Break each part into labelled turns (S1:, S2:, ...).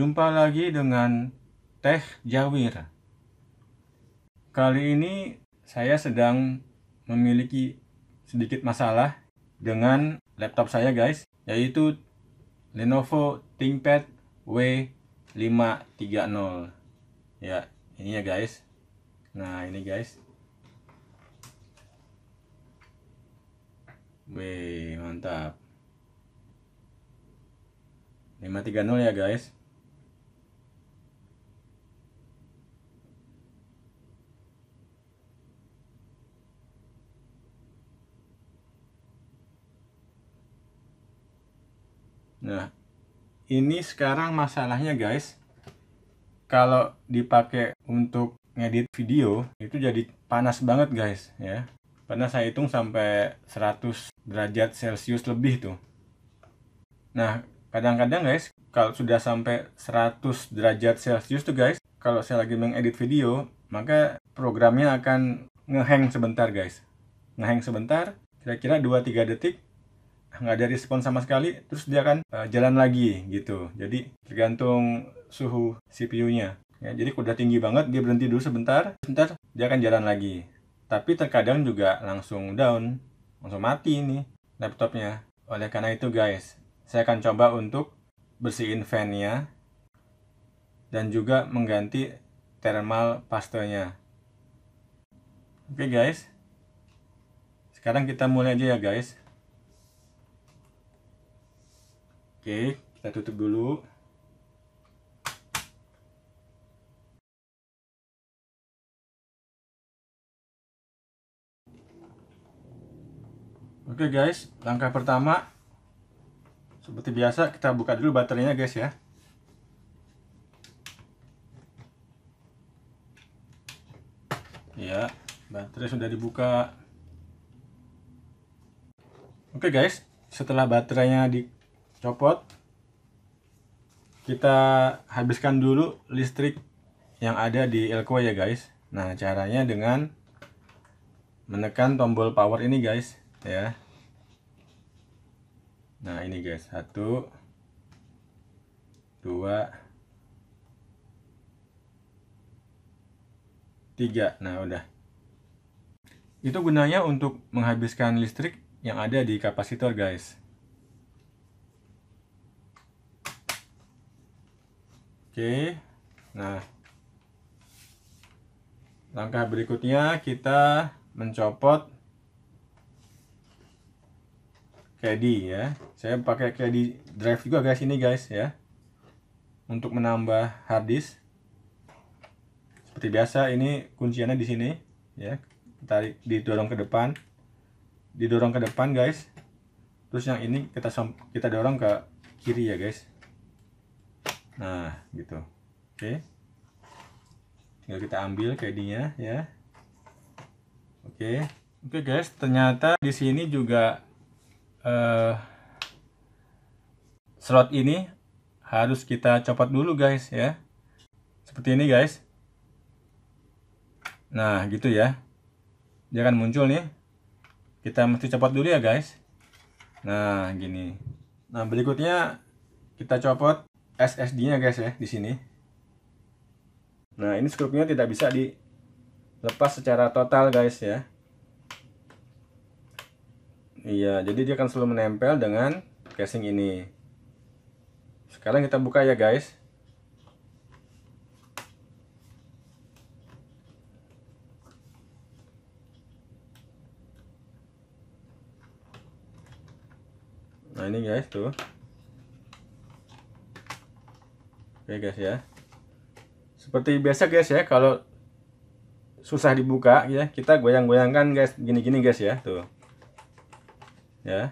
S1: jumpa lagi dengan Teh Jawir. Kali ini saya sedang memiliki sedikit masalah dengan laptop saya guys, yaitu Lenovo ThinkPad W530. Ya, ini ya guys. Nah, ini guys. Wih, mantap. 530 ya guys. Nah, ini sekarang masalahnya guys, kalau dipakai untuk ngedit video itu jadi panas banget guys ya. Pernah saya hitung sampai 100 derajat Celcius lebih tuh. Nah, kadang-kadang guys, kalau sudah sampai 100 derajat Celcius tuh guys, kalau saya lagi mengedit video, maka programnya akan ngehang sebentar guys. Ngehang sebentar, kira-kira 2-3 detik, nggak ada respon sama sekali terus dia akan uh, jalan lagi gitu jadi tergantung suhu CPU-nya ya, jadi udah tinggi banget dia berhenti dulu sebentar sebentar dia akan jalan lagi tapi terkadang juga langsung down langsung mati ini laptopnya oleh karena itu guys saya akan coba untuk bersihin fan-nya dan juga mengganti thermal pastenya oke okay, guys sekarang kita mulai aja ya guys Oke, kita tutup dulu. Oke guys, langkah pertama seperti biasa kita buka dulu baterainya guys ya. Ya, baterai sudah dibuka. Oke guys, setelah baterainya di copot kita habiskan dulu listrik yang ada di Elko ya guys nah caranya dengan menekan tombol power ini guys ya nah ini guys satu dua tiga nah udah itu gunanya untuk menghabiskan listrik yang ada di kapasitor guys Oke. Nah, langkah berikutnya kita mencopot caddy ya. Saya pakai caddy drive juga guys ini guys ya. Untuk menambah hard disk. Seperti biasa ini kunciannya di sini ya. Tarik didorong ke depan. Didorong ke depan guys. Terus yang ini kita kita dorong ke kiri ya guys nah gitu oke okay. tinggal kita ambil kedinya ya oke okay. oke okay guys ternyata di sini juga uh, slot ini harus kita copot dulu guys ya seperti ini guys nah gitu ya dia akan muncul nih kita mesti copot dulu ya guys nah gini nah berikutnya kita copot SSD-nya guys ya di sini. Nah, ini skrupnya tidak bisa dilepas secara total guys ya. Iya, jadi dia akan selalu menempel dengan casing ini. Sekarang kita buka ya guys. Nah ini guys tuh Oke ya, guys ya. Seperti biasa guys ya, kalau susah dibuka ya, kita goyang-goyangkan guys, gini-gini guys ya, tuh. Ya.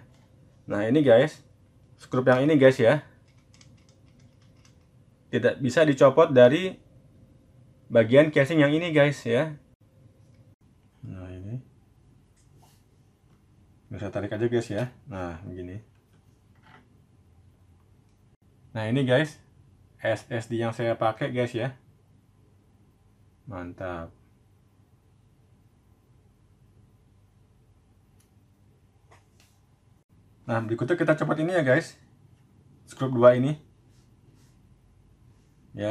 S1: Nah, ini guys, skrup yang ini guys ya. Tidak bisa dicopot dari bagian casing yang ini guys ya. Nah, ini. Bisa tarik aja guys ya. Nah, begini. Nah, ini guys, SSD yang saya pakai guys ya mantap nah berikutnya kita copot ini ya guys screw 2 ini ya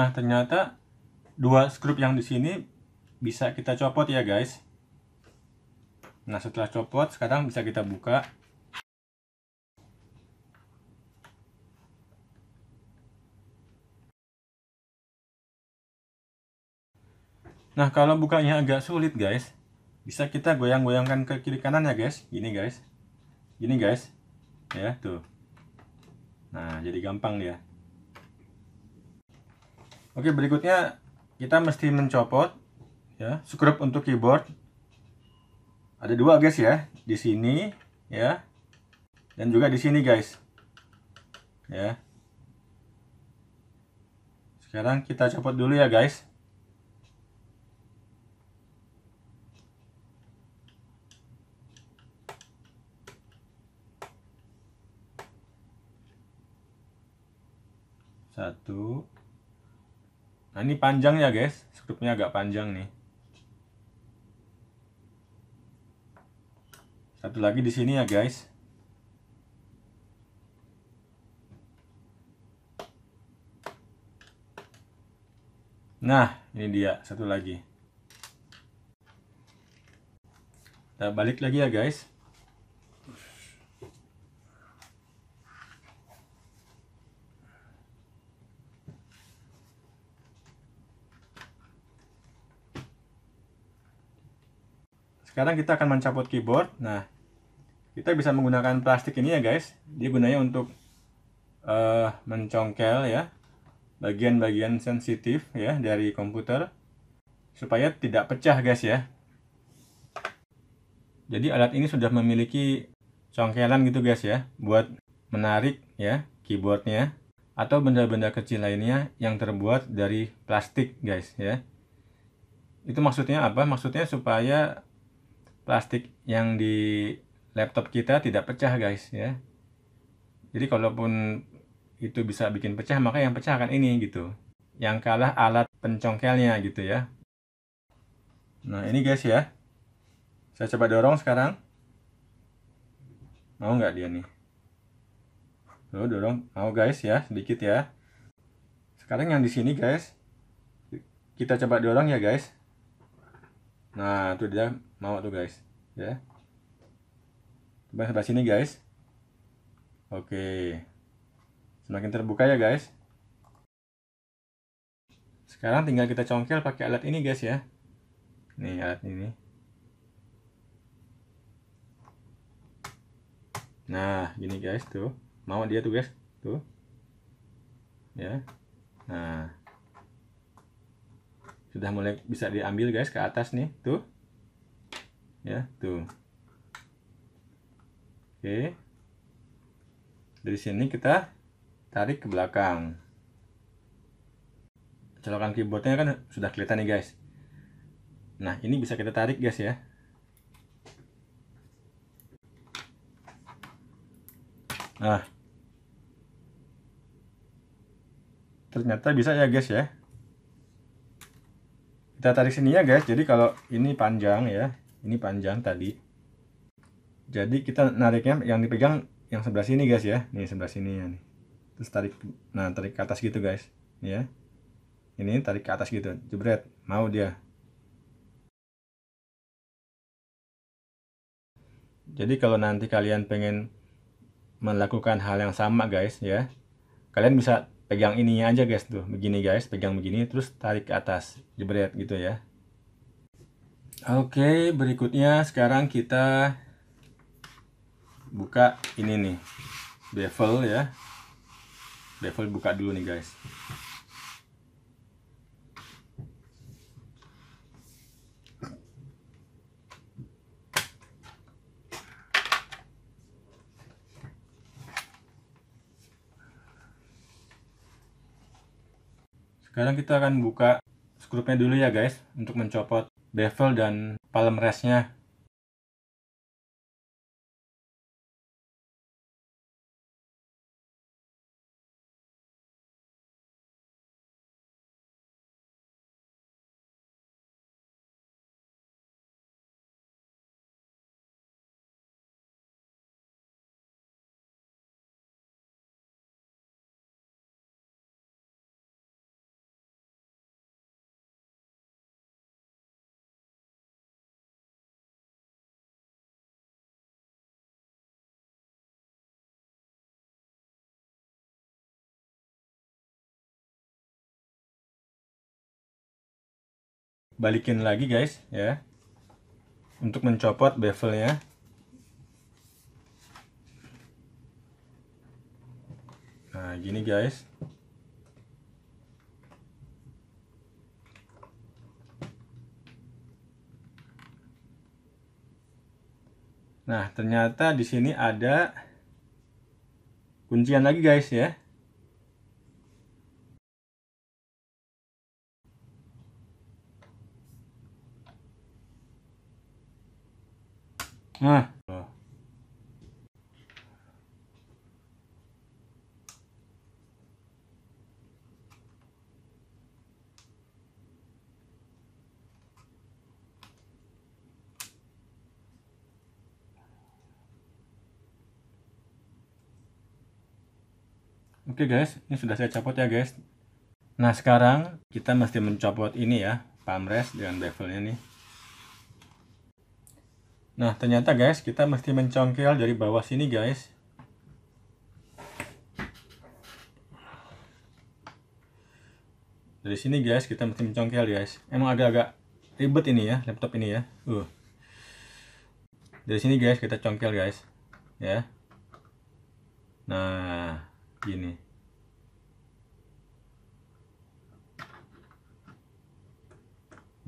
S1: Nah, ternyata dua skrup yang di sini bisa kita copot ya, guys. Nah, setelah copot, sekarang bisa kita buka. Nah, kalau bukanya agak sulit, guys, bisa kita goyang-goyangkan ke kiri kanan ya, guys. Gini, guys. Gini, guys. Ya, tuh. Nah, jadi gampang ya Oke, berikutnya kita mesti mencopot ya, scrub untuk keyboard. Ada dua guys ya, di sini ya. Dan juga di sini guys. Ya. Sekarang kita copot dulu ya guys. Satu, Nah ini panjang ya guys, skripnya agak panjang nih. Satu lagi di sini ya guys. Nah, ini dia satu lagi. Kita nah, balik lagi ya guys. Sekarang kita akan mencabut keyboard. Nah, kita bisa menggunakan plastik ini ya guys. Dia gunanya untuk uh, mencongkel ya bagian-bagian sensitif ya dari komputer supaya tidak pecah guys ya. Jadi alat ini sudah memiliki congkelan gitu guys ya buat menarik ya keyboardnya atau benda-benda kecil lainnya yang terbuat dari plastik guys ya. Itu maksudnya apa? Maksudnya supaya plastik yang di laptop kita tidak pecah guys ya jadi kalaupun itu bisa bikin pecah maka yang pecah akan ini gitu yang kalah alat pencongkelnya gitu ya nah ini guys ya saya coba dorong sekarang mau nggak dia nih lo dorong mau guys ya sedikit ya sekarang yang di sini guys kita coba dorong ya guys nah itu dia mau tuh guys ya coba sebelah sini guys oke semakin terbuka ya guys sekarang tinggal kita congkel pakai alat ini guys ya nih alat ini nah gini guys tuh mau dia tuh guys tuh ya nah sudah mulai bisa diambil guys ke atas nih tuh ya tuh oke dari sini kita tarik ke belakang colokan keyboardnya kan sudah kelihatan nih guys nah ini bisa kita tarik guys ya nah ternyata bisa ya guys ya kita tarik sini ya guys jadi kalau ini panjang ya ini panjang tadi jadi kita nariknya yang dipegang yang sebelah sini guys ya nih sebelah sini ya nih terus tarik nah tarik ke atas gitu guys ya ini tarik ke atas gitu jebret mau dia jadi kalau nanti kalian pengen melakukan hal yang sama guys ya kalian bisa pegang ininya aja guys tuh begini guys pegang begini terus tarik ke atas jebret gitu ya Oke, berikutnya sekarang kita buka ini nih. Bevel ya. Bevel buka dulu nih, guys. Sekarang kita akan buka skrupnya dulu ya guys untuk mencopot bevel
S2: dan palm restnya balikin lagi guys ya
S1: untuk mencopot bevelnya nah gini guys Nah, ternyata di sini ada kuncian lagi guys ya. Nah. Oke guys, ini sudah saya copot ya guys. Nah sekarang kita mesti mencopot ini ya, palm rest dengan bevelnya nih. Nah, ternyata guys, kita mesti mencongkel dari bawah sini guys. Dari sini guys, kita mesti mencongkel guys. Emang agak-agak ribet ini ya, laptop ini ya. Uh. Dari sini guys, kita congkel guys. Ya. Nah, gini.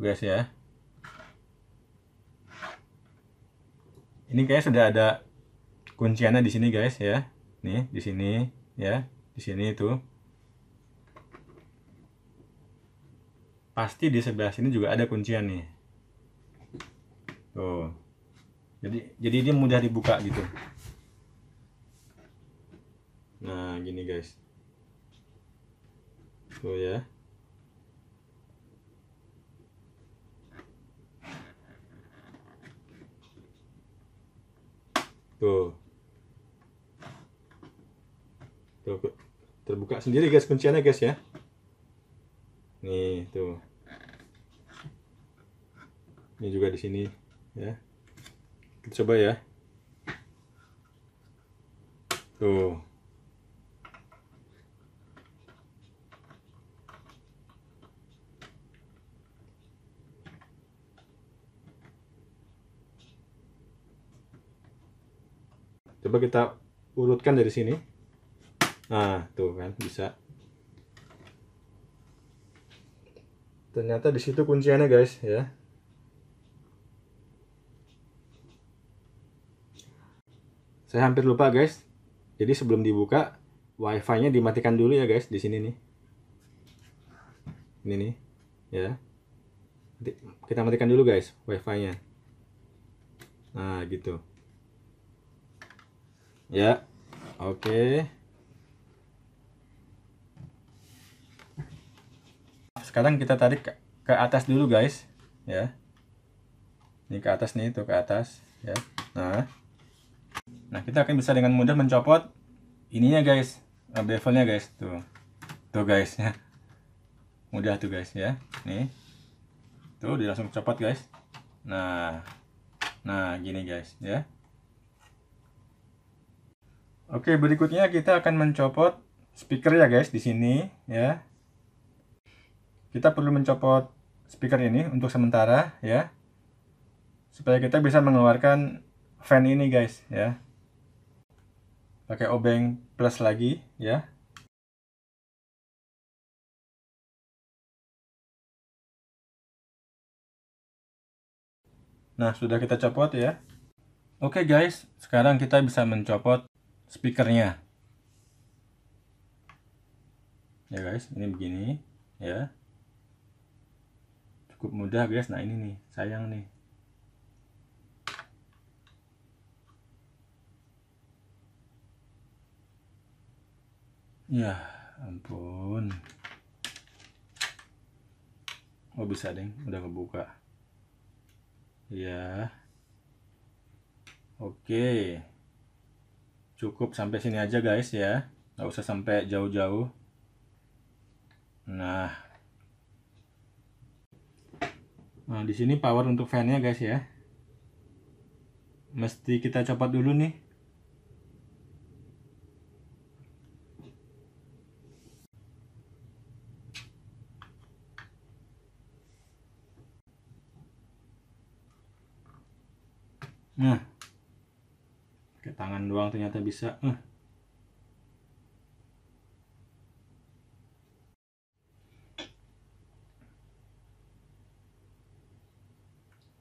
S1: Guys ya. ini kayaknya sudah ada kunciannya di sini guys ya nih di sini ya di sini itu pasti di sebelah sini juga ada kuncian nih tuh jadi jadi ini mudah dibuka gitu nah gini guys tuh ya tuh terbuka sendiri guys kunciannya guys ya nih tuh ini juga di sini ya kita coba ya tuh coba kita urutkan dari sini nah tuh kan bisa ternyata di situ kunciannya guys ya saya hampir lupa guys jadi sebelum dibuka wifi nya dimatikan dulu ya guys di sini nih ini nih ya kita matikan dulu guys wifi nya nah gitu Ya. Oke. Okay. Sekarang kita tarik ke, atas dulu, guys. Ya. Ini ke atas nih, tuh ke atas, ya. Nah. Nah, kita akan bisa dengan mudah mencopot ininya, guys. Bevelnya, guys, tuh. Tuh, guys, ya. Mudah tuh, guys, ya. Nih. Tuh, dia langsung copot, guys. Nah. Nah, gini, guys, ya. Oke, berikutnya kita akan mencopot speaker ya guys di sini ya. Kita perlu mencopot speaker ini untuk sementara ya. Supaya kita bisa mengeluarkan fan ini guys ya. Pakai obeng plus lagi ya. Nah, sudah kita copot ya. Oke guys, sekarang kita bisa mencopot speakernya ya guys ini begini ya cukup mudah guys nah ini nih sayang nih ya ampun oh bisa deh udah kebuka ya oke okay cukup sampai sini aja guys ya nggak usah sampai jauh-jauh nah nah di sini power untuk fan guys ya mesti kita copot dulu nih Nah, tangan doang ternyata bisa eh.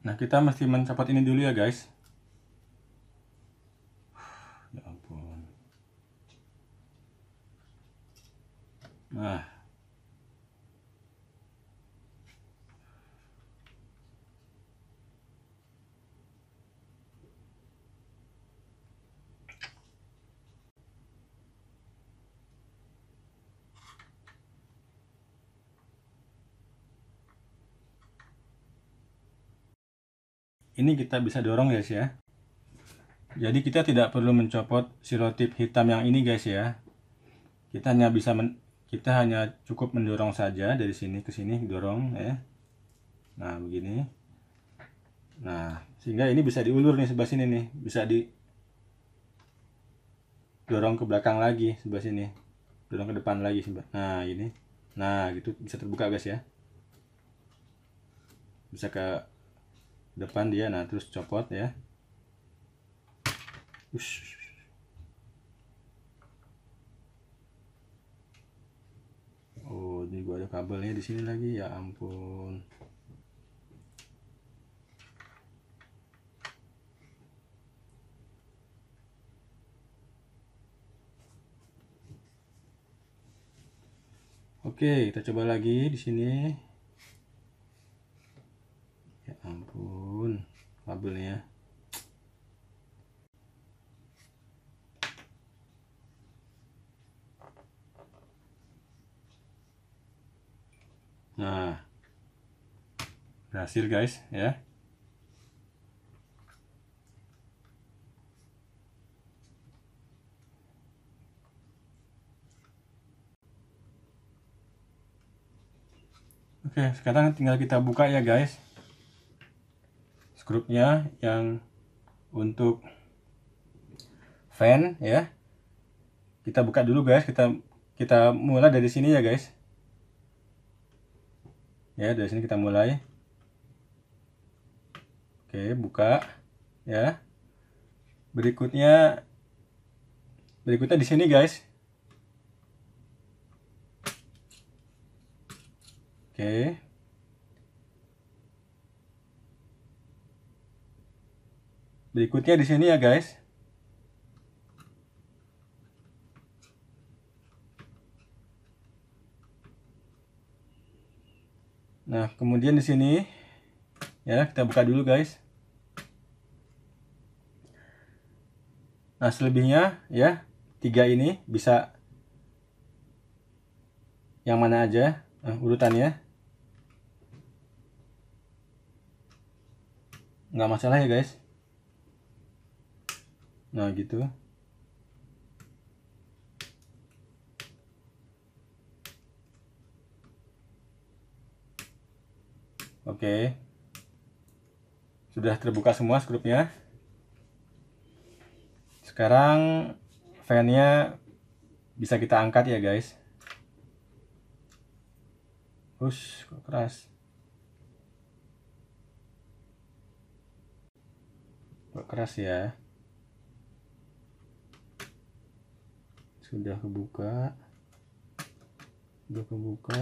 S1: Nah kita mesti mencopot ini dulu ya guys Ya ampun Nah ini kita bisa dorong guys ya jadi kita tidak perlu mencopot sirotip hitam yang ini guys ya kita hanya bisa men kita hanya cukup mendorong saja dari sini ke sini dorong ya nah begini nah sehingga ini bisa diulur nih sebelah sini nih bisa di dorong ke belakang lagi sebelah sini dorong ke depan lagi sebelah nah ini nah gitu bisa terbuka guys ya bisa ke depan dia nah terus copot ya Ush. oh ini gua ada kabelnya di sini lagi ya ampun Oke, kita coba lagi di sini. kabelnya nah berhasil guys ya Oke, sekarang tinggal kita buka ya guys grupnya yang untuk fan ya kita buka dulu guys kita kita mulai dari sini ya guys ya dari sini kita mulai oke buka ya berikutnya berikutnya di sini guys oke berikutnya di sini ya guys Nah, kemudian di sini ya kita buka dulu guys. Nah, selebihnya ya tiga ini bisa yang mana aja nah, urutannya. Nggak masalah ya guys nah gitu Oke. Sudah terbuka semua skrupnya. Sekarang fan-nya bisa kita angkat ya guys. Hush, kok keras. Kok keras ya. sudah kebuka sudah kebuka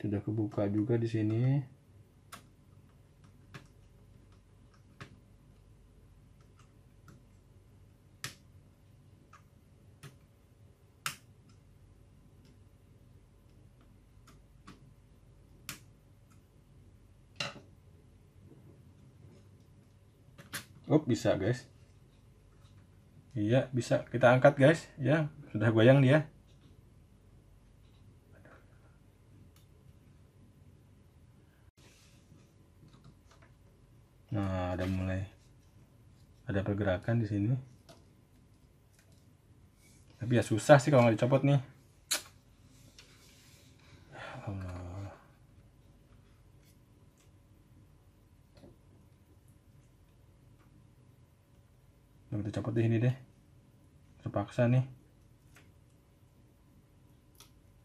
S1: sudah kebuka juga di sini bisa guys iya bisa kita angkat guys ya sudah goyang dia nah ada mulai ada pergerakan di sini tapi ya susah sih kalau nggak dicopot nih seperti ini deh terpaksa nih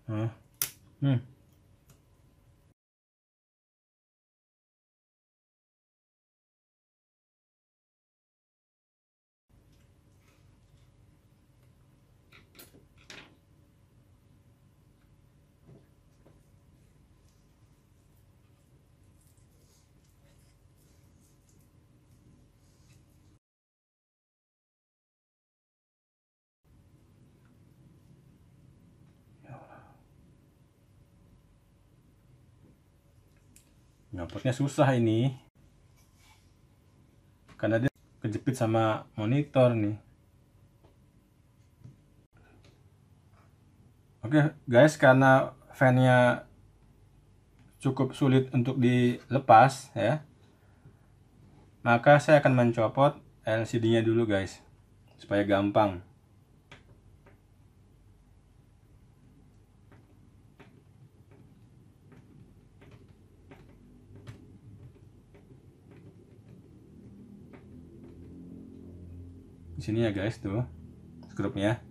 S1: nah hmm dapatnya susah ini karena dia kejepit sama monitor nih oke guys karena fannya cukup sulit untuk dilepas ya maka saya akan mencopot LCD nya dulu guys supaya gampang sini ya guys tuh grupnya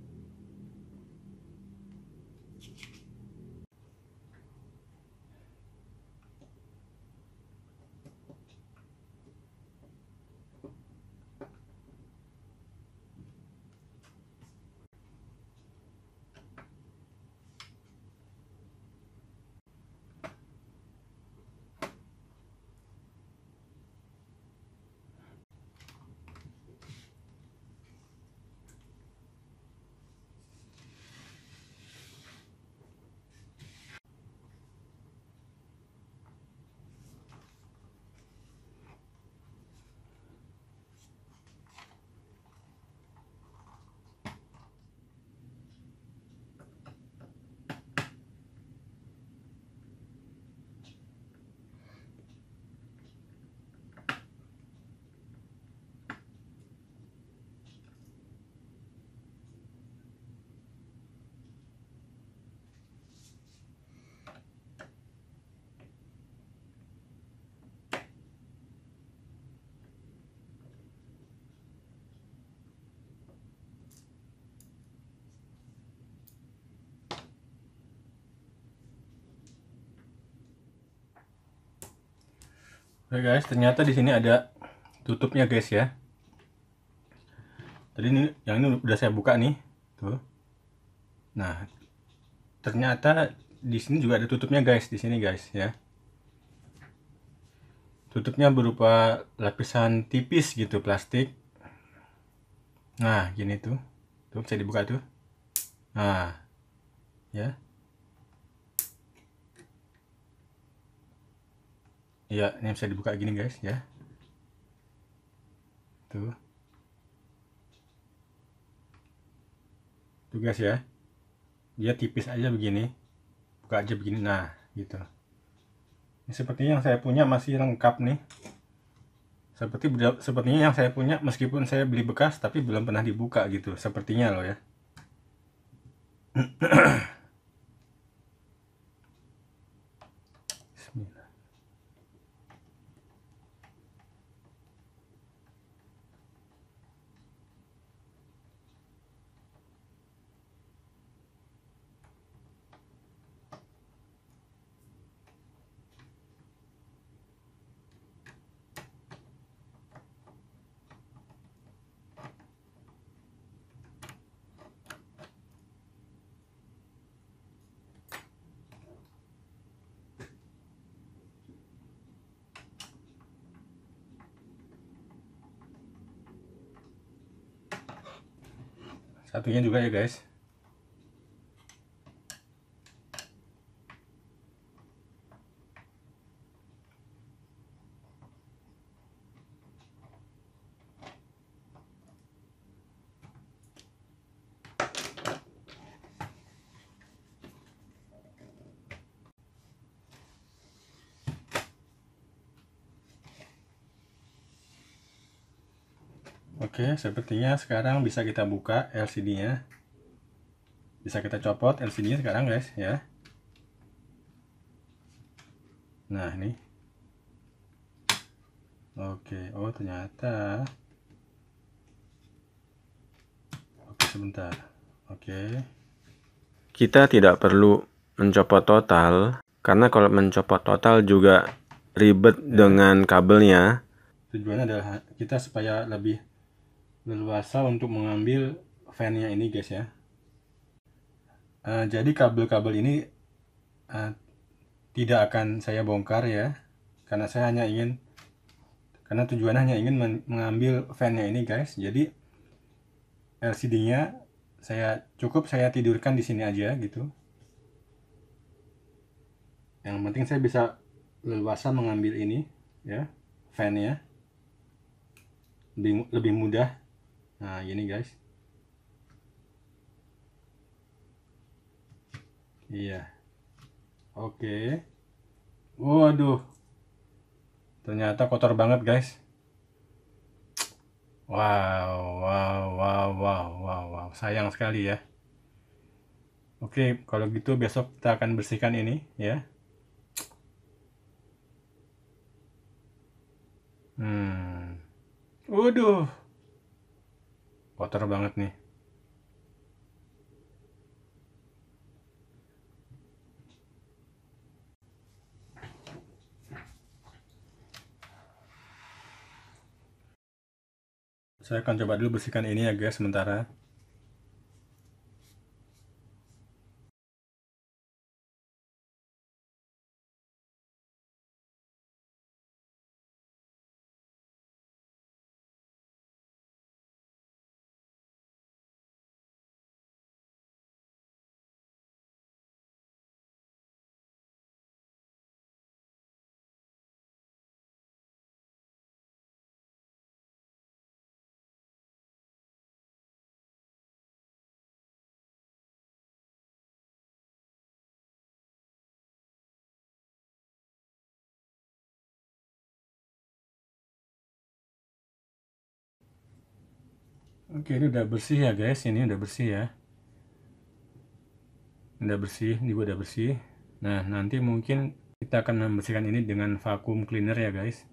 S1: Oke okay guys, ternyata di sini ada tutupnya guys ya. Tadi ini yang ini udah saya buka nih, tuh. Nah, ternyata di sini juga ada tutupnya guys, di sini guys ya. Tutupnya berupa lapisan tipis gitu plastik. Nah, gini tuh. Tuh bisa dibuka tuh. Nah. Ya. ya ini bisa dibuka gini guys ya tuh tuh guys ya dia tipis aja begini buka aja begini nah gitu ini sepertinya yang saya punya masih lengkap nih seperti sepertinya yang saya punya meskipun saya beli bekas tapi belum pernah dibuka gitu sepertinya loh ya satunya juga ya guys Oke, sepertinya sekarang bisa kita buka LCD-nya. Bisa kita copot LCD-nya sekarang, guys, ya. Nah, ini. Oke, oh ternyata. Oke, sebentar. Oke. Kita tidak perlu mencopot total karena kalau mencopot total juga ribet ya. dengan kabelnya. Tujuannya adalah kita supaya lebih leluasa untuk mengambil fan-nya ini guys ya uh, jadi kabel-kabel ini uh, tidak akan saya bongkar ya karena saya hanya ingin karena tujuan hanya ingin mengambil fan-nya ini guys jadi LCD-nya saya cukup saya tidurkan di sini aja gitu yang penting saya bisa leluasa mengambil ini ya fan-nya lebih, lebih mudah Nah, ini guys. Iya. Oke. Waduh. Ternyata kotor banget, guys. Wow, wow, wow, wow, wow, wow. Sayang sekali ya. Oke, kalau gitu besok kita akan bersihkan ini ya. Hmm. Waduh kotor banget nih saya akan coba dulu bersihkan ini ya guys sementara Oke, ini udah bersih ya guys. Ini udah bersih ya. Udah bersih, ini udah bersih. Nah, nanti mungkin kita akan membersihkan ini dengan vakum cleaner ya guys.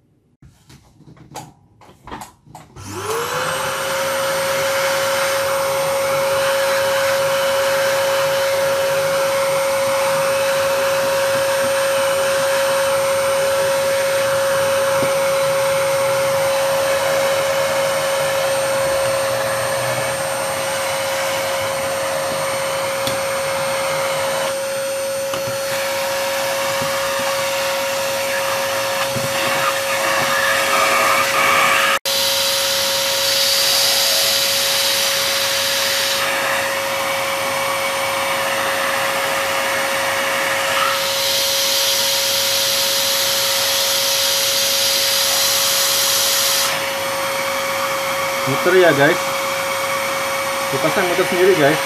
S1: guys dipasang motor sendiri guys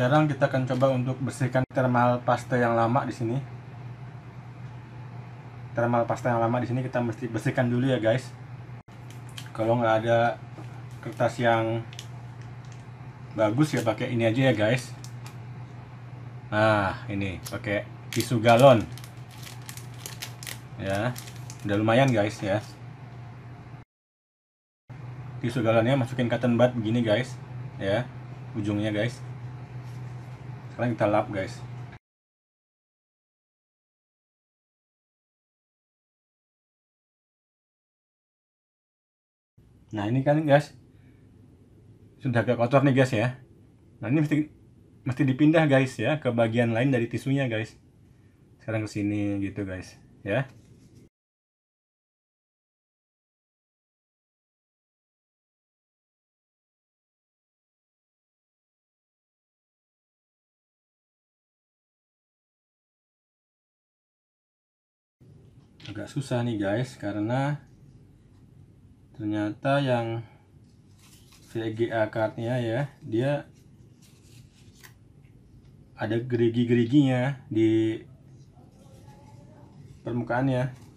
S1: Sekarang kita akan coba untuk bersihkan thermal paste yang lama di sini. Thermal paste yang lama di sini kita mesti bersihkan dulu ya guys. Kalau nggak ada kertas yang bagus ya pakai ini aja ya guys. Nah ini pakai tisu galon. Ya, udah lumayan guys ya. Tisu galonnya masukin cotton bud begini guys, ya ujungnya guys paling kita lap
S2: guys nah ini kan guys
S1: sudah agak kotor nih guys ya nah ini mesti mesti dipindah guys ya ke bagian lain dari tisunya guys sekarang kesini gitu guys ya agak susah nih guys karena ternyata yang VGA cardnya ya dia ada gerigi-geriginya di permukaannya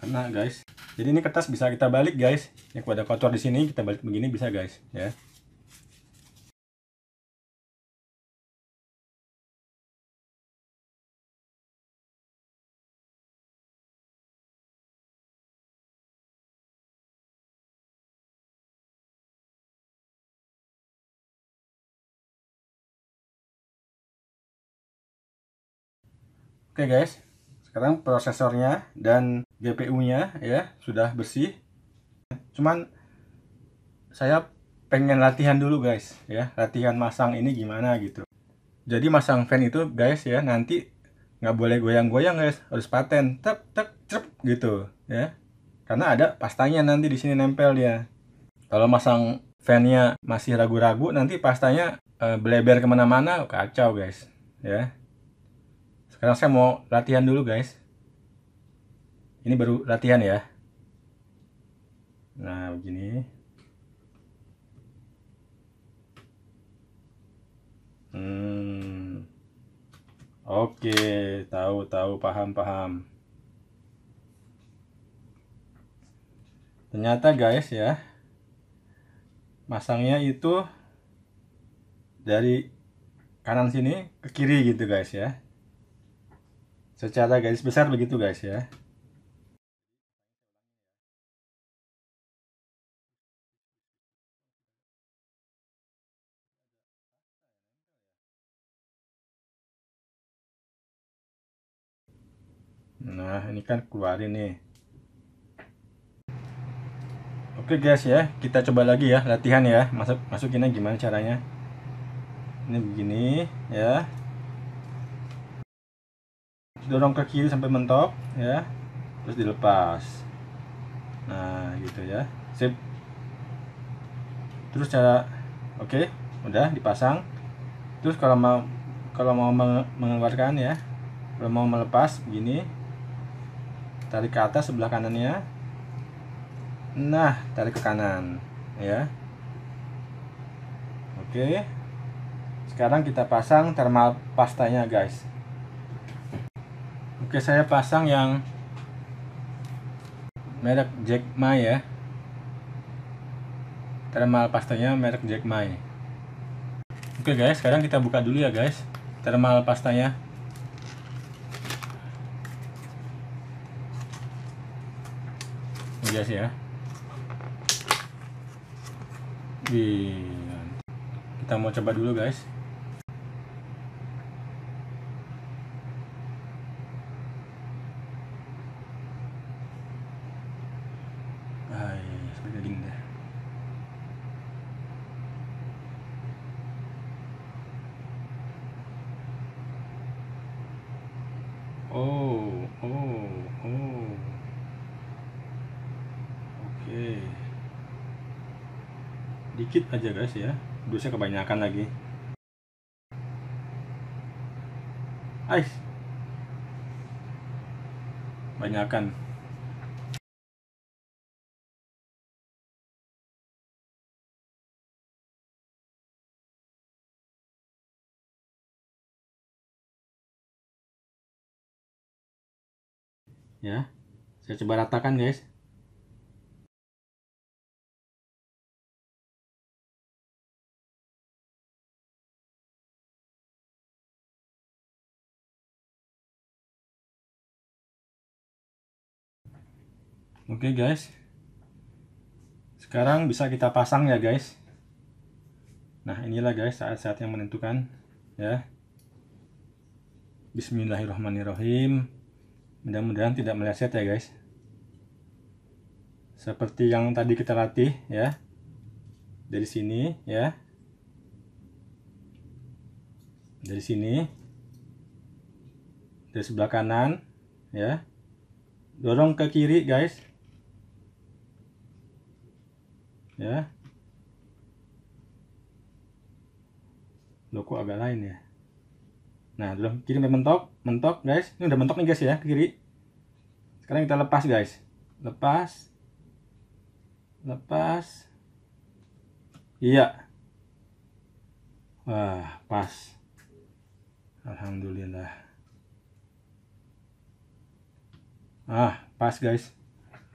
S1: kena guys jadi ini kertas bisa kita balik guys yang pada kotor di sini kita balik begini bisa guys ya Oke okay guys, sekarang prosesornya dan GPU-nya ya sudah bersih cuman saya pengen latihan dulu guys ya latihan masang ini gimana gitu jadi masang fan itu guys ya nanti nggak boleh goyang-goyang guys harus paten tep tep cep gitu ya karena ada pastanya nanti di sini nempel dia kalau masang fannya masih ragu-ragu nanti pastanya e, beleber kemana-mana kacau guys ya sekarang saya mau latihan dulu guys. Ini baru latihan ya. Nah begini. Hmm. Oke, tahu tahu paham paham. Ternyata guys ya, masangnya itu dari kanan sini ke kiri gitu guys ya. Secara garis besar begitu guys ya. Nah, ini kan keluar nih. Oke guys ya, kita coba lagi ya latihan ya. Masuk masukinnya gimana caranya? Ini begini ya dorong ke kiri sampai mentok ya terus dilepas nah gitu ya sip terus cara oke okay, udah dipasang terus kalau mau kalau mau mengeluarkan ya kalau mau melepas begini tarik ke atas sebelah kanannya nah tarik ke kanan ya oke okay. sekarang kita pasang thermal pastanya guys Oke, saya pasang yang merek Jack Ma ya. Thermal pastanya merek Jack Ma. Oke guys, sekarang kita buka dulu ya guys thermal pastanya. Ini guys ya. Di iya. kita mau coba dulu guys. aja guys ya dusnya kebanyakan lagi ais banyakan
S2: ya saya coba ratakan guys
S1: Oke okay, guys. Sekarang bisa kita pasang ya guys. Nah inilah guys saat-saat yang menentukan ya. Bismillahirrahmanirrahim. Mudah-mudahan tidak meleset ya guys. Seperti yang tadi kita latih ya. Dari sini ya. Dari sini. Dari sebelah kanan ya. Dorong ke kiri guys. ya loko agak lain ya nah dulu kiri udah mentok mentok guys ini udah mentok nih guys ya ke kiri sekarang kita lepas guys lepas lepas iya wah pas alhamdulillah ah pas guys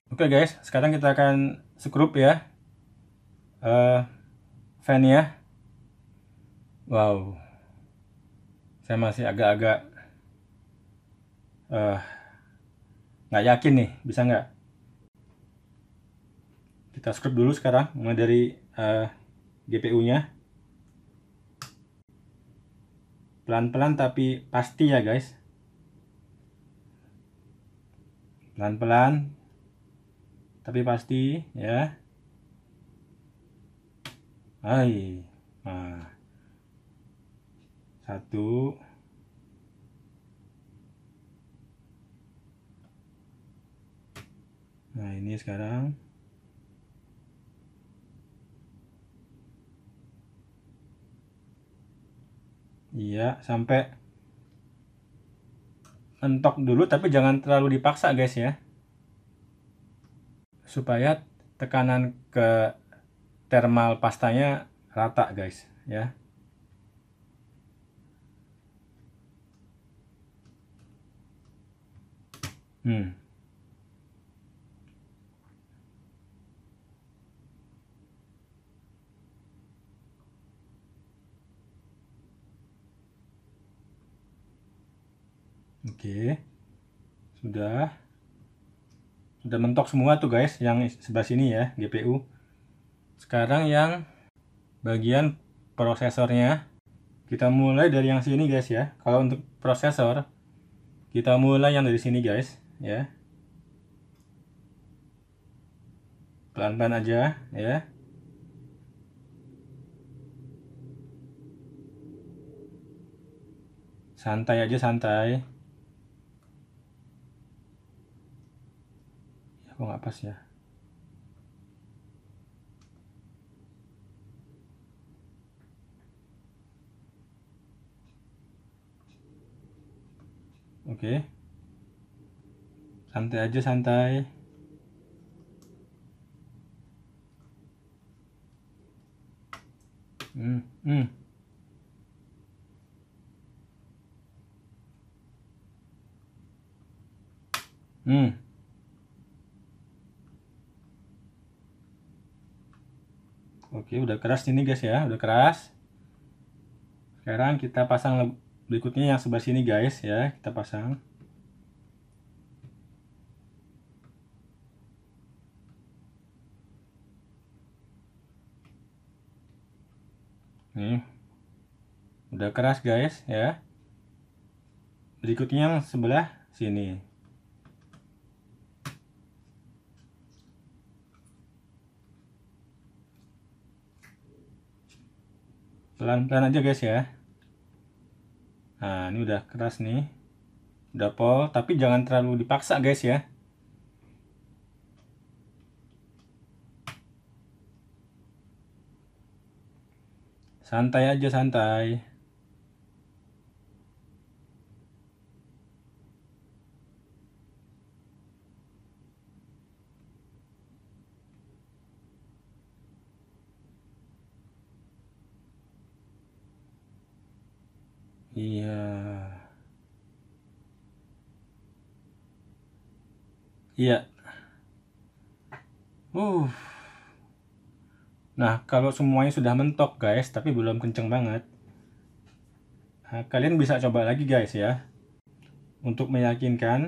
S1: oke guys sekarang kita akan skrup ya uh, ya, wow saya masih agak-agak eh, nggak -agak, uh, yakin nih bisa nggak kita script dulu sekarang mulai dari uh, eh, GPU nya pelan-pelan tapi pasti ya guys pelan-pelan tapi pasti ya hai nah satu nah ini sekarang iya sampai mentok dulu tapi jangan terlalu dipaksa guys ya supaya tekanan ke thermal pastanya rata guys ya hmm Oke. Sudah. Sudah mentok semua tuh guys yang sebelah sini ya, GPU sekarang yang bagian prosesornya kita mulai dari yang sini guys ya kalau untuk prosesor kita mulai yang dari sini guys ya pelan-pelan aja ya santai aja santai aku ya, nggak pas ya oke okay. santai aja santai
S2: hmm hmm
S1: hmm Oke, udah keras ini guys ya, udah keras. Sekarang kita pasang berikutnya yang sebelah sini guys ya kita pasang nih udah keras guys ya berikutnya yang sebelah sini pelan-pelan aja guys ya nah ini udah keras nih udah pol tapi jangan terlalu dipaksa guys ya santai aja santai Iya. Iya. Uh. Nah, kalau semuanya sudah mentok guys, tapi belum kenceng banget. Nah, kalian bisa coba lagi guys ya. Untuk meyakinkan,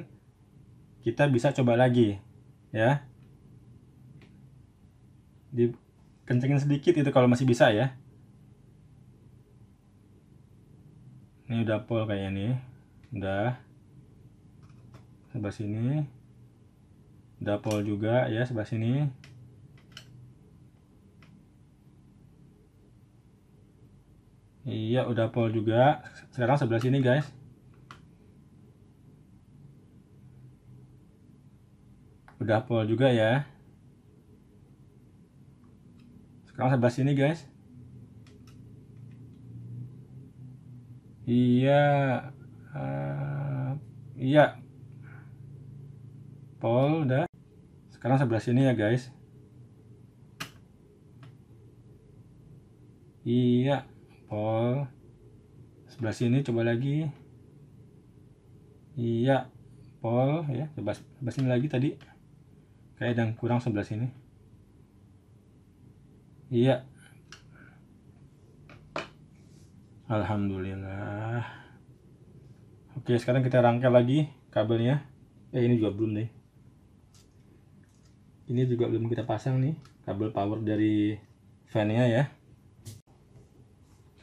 S1: kita bisa coba lagi ya. Dikencengin sedikit itu kalau masih bisa ya. ini udah full kayaknya nih udah sebelah sini udah full juga ya sebelah sini iya udah full juga sekarang sebelah sini guys udah full juga ya sekarang sebelah sini guys Iya, uh, iya. Pol udah. Sekarang sebelah sini ya guys. Iya, Pol. Sebelah sini coba lagi. Iya, Pol ya. Coba sebelah sini lagi tadi. Kayak yang kurang sebelah sini. Iya, Alhamdulillah. Oke, sekarang kita rangkai lagi kabelnya. Eh, ini juga belum nih. Ini juga belum kita pasang nih, kabel power dari fan-nya ya.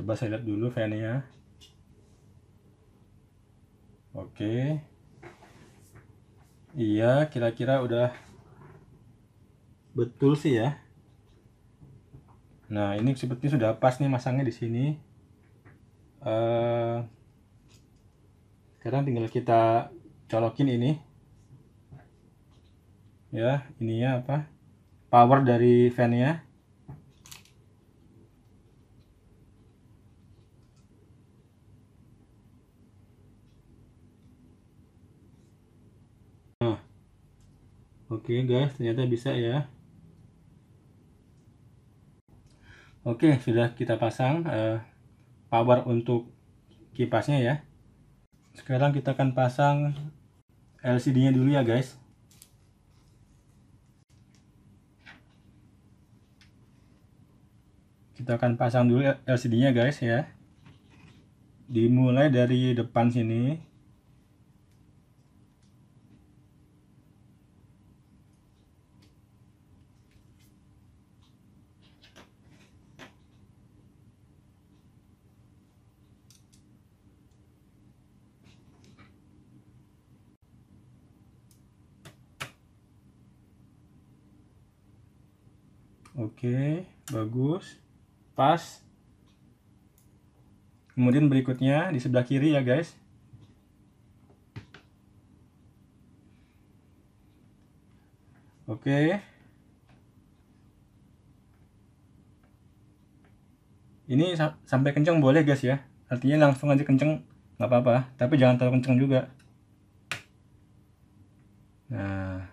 S1: Coba saya lihat dulu fan-nya. Oke. Iya, kira-kira udah betul sih ya. Nah, ini seperti sudah pas nih masangnya di sini Eh, sekarang tinggal kita colokin ini ya ininya apa power dari fan ya nah. Oke guys, ternyata bisa ya. Oke, sudah kita pasang. Uh, power untuk kipasnya ya sekarang kita akan pasang LCD nya dulu ya guys kita akan pasang dulu LCD nya guys ya dimulai dari depan sini Oke, bagus. Pas. Kemudian berikutnya di sebelah kiri ya guys. Oke. Ini sampai kenceng boleh guys ya. Artinya langsung aja kenceng nggak apa-apa. Tapi jangan terlalu kenceng juga. Nah.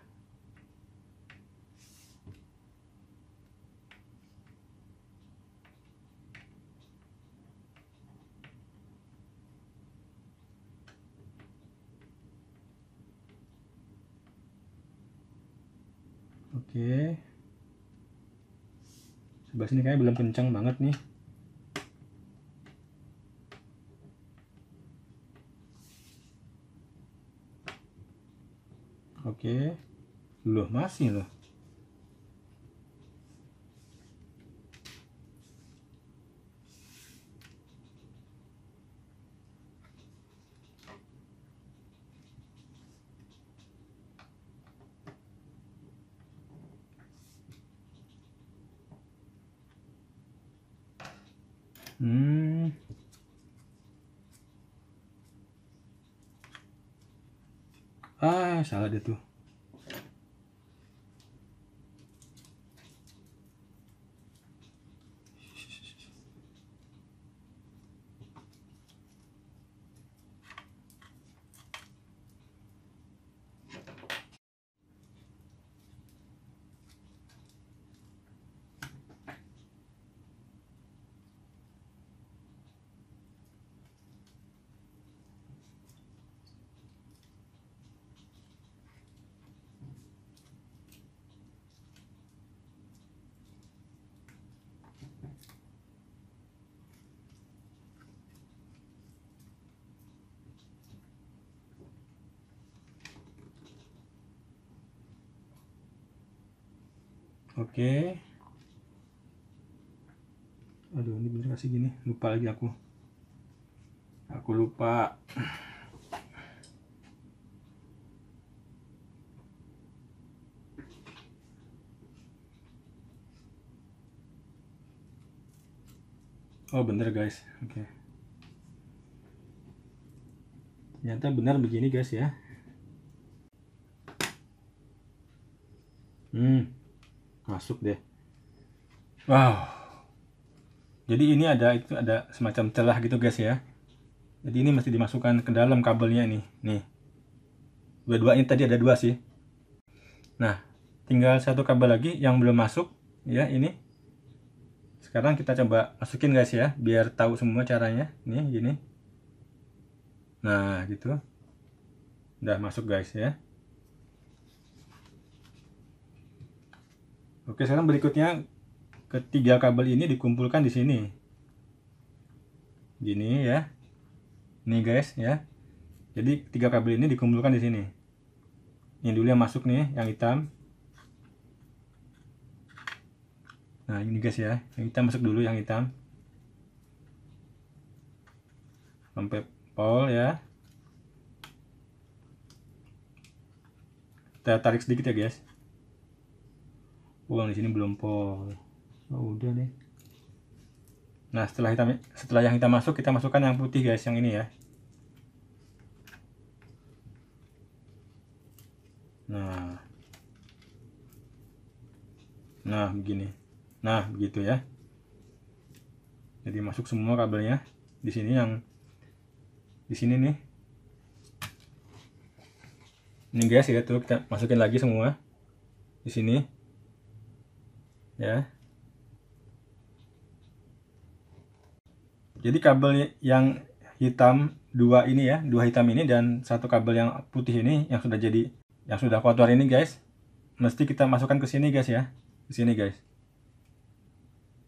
S1: Oke. Sebelah sini kayaknya belum kencang banget nih. Oke. Loh, masih loh. salah dia tuh oke okay. aduh ini bener kasih gini lupa lagi aku aku lupa Oh bener guys, oke. Okay. Ternyata benar begini guys ya. Hmm masuk deh wow jadi ini ada itu ada semacam celah gitu guys ya jadi ini masih dimasukkan ke dalam kabelnya ini nih dua dua ini tadi ada dua sih nah tinggal satu kabel lagi yang belum masuk ya ini sekarang kita coba masukin guys ya biar tahu semua caranya nih gini nah gitu udah masuk guys ya Oke, sekarang berikutnya ketiga kabel ini dikumpulkan di sini. Gini ya. Nih guys ya. Jadi tiga kabel ini dikumpulkan di sini. Ini dulu yang masuk nih, yang hitam. Nah, ini guys ya. Yang hitam masuk dulu yang hitam. Sampai pol ya. Kita tarik sedikit ya guys uang di sini belum pol oh, udah nih. nah setelah kita setelah yang kita masuk kita masukkan yang putih guys yang ini ya nah nah begini nah begitu ya jadi masuk semua kabelnya di sini yang di sini nih ini guys ya tuh kita masukin lagi semua di sini ya. Jadi kabel yang hitam dua ini ya, dua hitam ini dan satu kabel yang putih ini yang sudah jadi yang sudah kotor ini guys, mesti kita masukkan ke sini guys ya. Ke sini guys.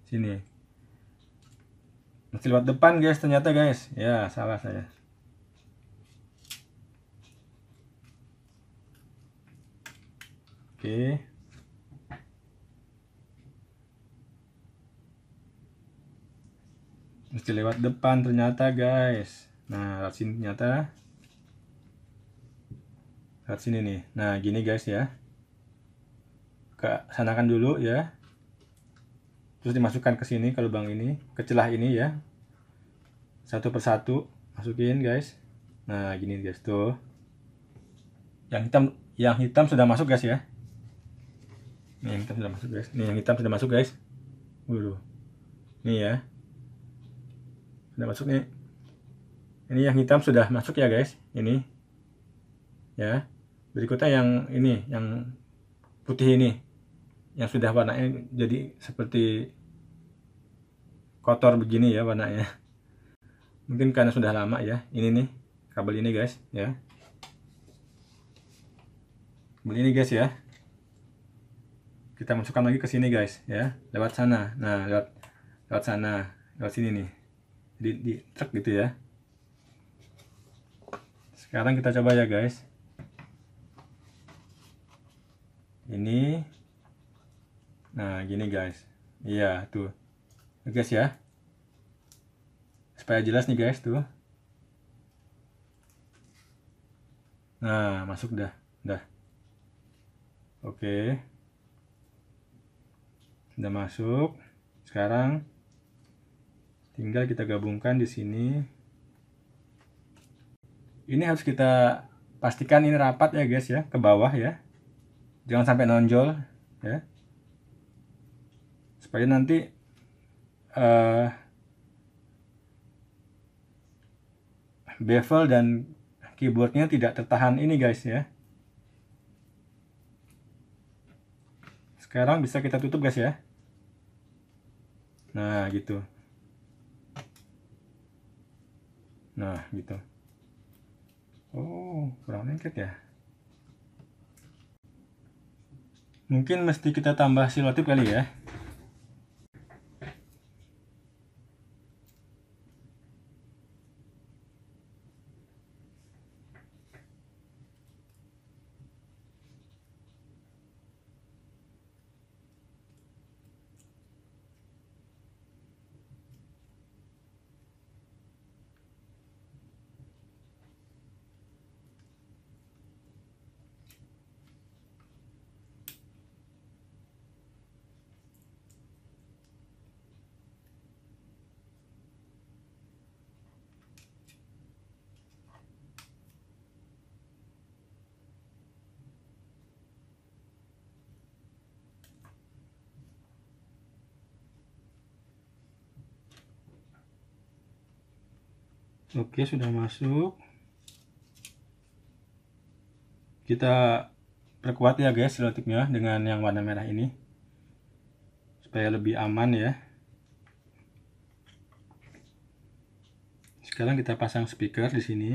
S1: Sini. Mesti lewat depan guys ternyata guys. Ya, salah saya. Oke. Okay. mesti lewat depan ternyata guys nah lewat sini ternyata lewat sini nih nah gini guys ya ke sanakan dulu ya terus dimasukkan ke sini ke lubang ini ke celah ini ya satu persatu masukin guys nah gini guys tuh yang hitam yang hitam sudah masuk guys ya nih yang hitam sudah masuk guys nih yang hitam sudah masuk guys Waduh. nih ya sudah masuk nih. Ini yang hitam sudah masuk ya guys. Ini. Ya. Berikutnya yang ini, yang putih ini. Yang sudah warnanya jadi seperti kotor begini ya warnanya. Mungkin karena sudah lama ya. Ini nih kabel ini guys ya. Kabel ini guys ya. Kita masukkan lagi ke sini guys ya, lewat sana. Nah, lewat lewat sana, lewat sini nih di, di truk gitu ya sekarang kita coba ya guys ini nah gini guys iya tuh guys ya supaya jelas nih guys tuh nah masuk dah dah oke udah masuk sekarang Tinggal kita gabungkan di sini. Ini harus kita pastikan ini rapat ya guys ya, ke bawah ya. Jangan sampai nonjol ya. Supaya nanti uh, bevel dan keyboardnya tidak tertahan ini guys ya. Sekarang bisa kita tutup guys ya. Nah gitu. nah gitu oh kurang lengket ya mungkin mesti kita tambah silotip kali ya Oke, sudah masuk. Kita perkuat ya guys selotipnya dengan yang warna merah ini. Supaya lebih aman ya. Sekarang kita pasang speaker di sini.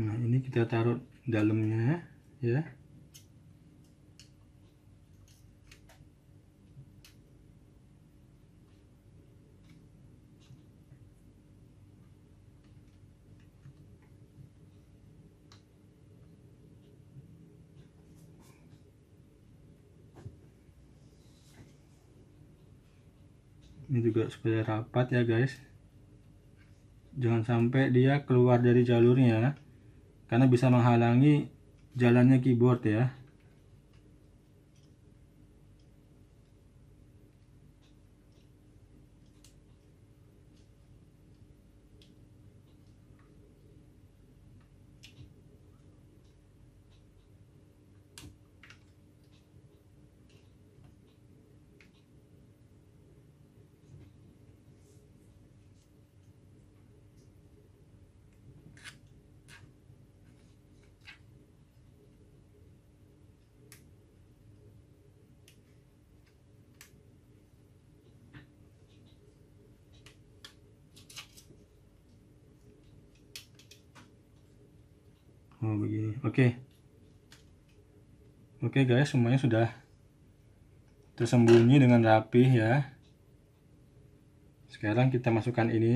S1: nah ini kita taruh dalamnya ya ini juga supaya rapat ya guys jangan sampai dia keluar dari jalurnya karena bisa menghalangi jalannya keyboard ya Oke guys, semuanya sudah tersembunyi dengan rapih ya. Sekarang kita masukkan ini.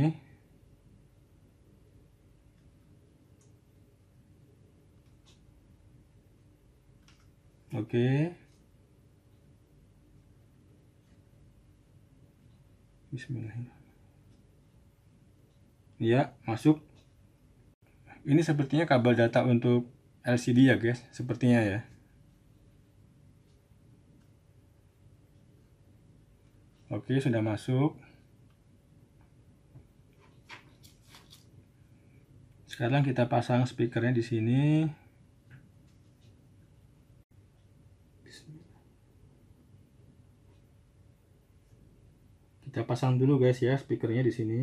S1: Oke.
S2: Bismillahirrahmanirrahim.
S1: Ya, masuk. Ini sepertinya kabel data untuk LCD ya guys, sepertinya ya. Oke, sudah masuk. Sekarang kita pasang speakernya di sini. Kita pasang dulu guys ya speakernya di sini.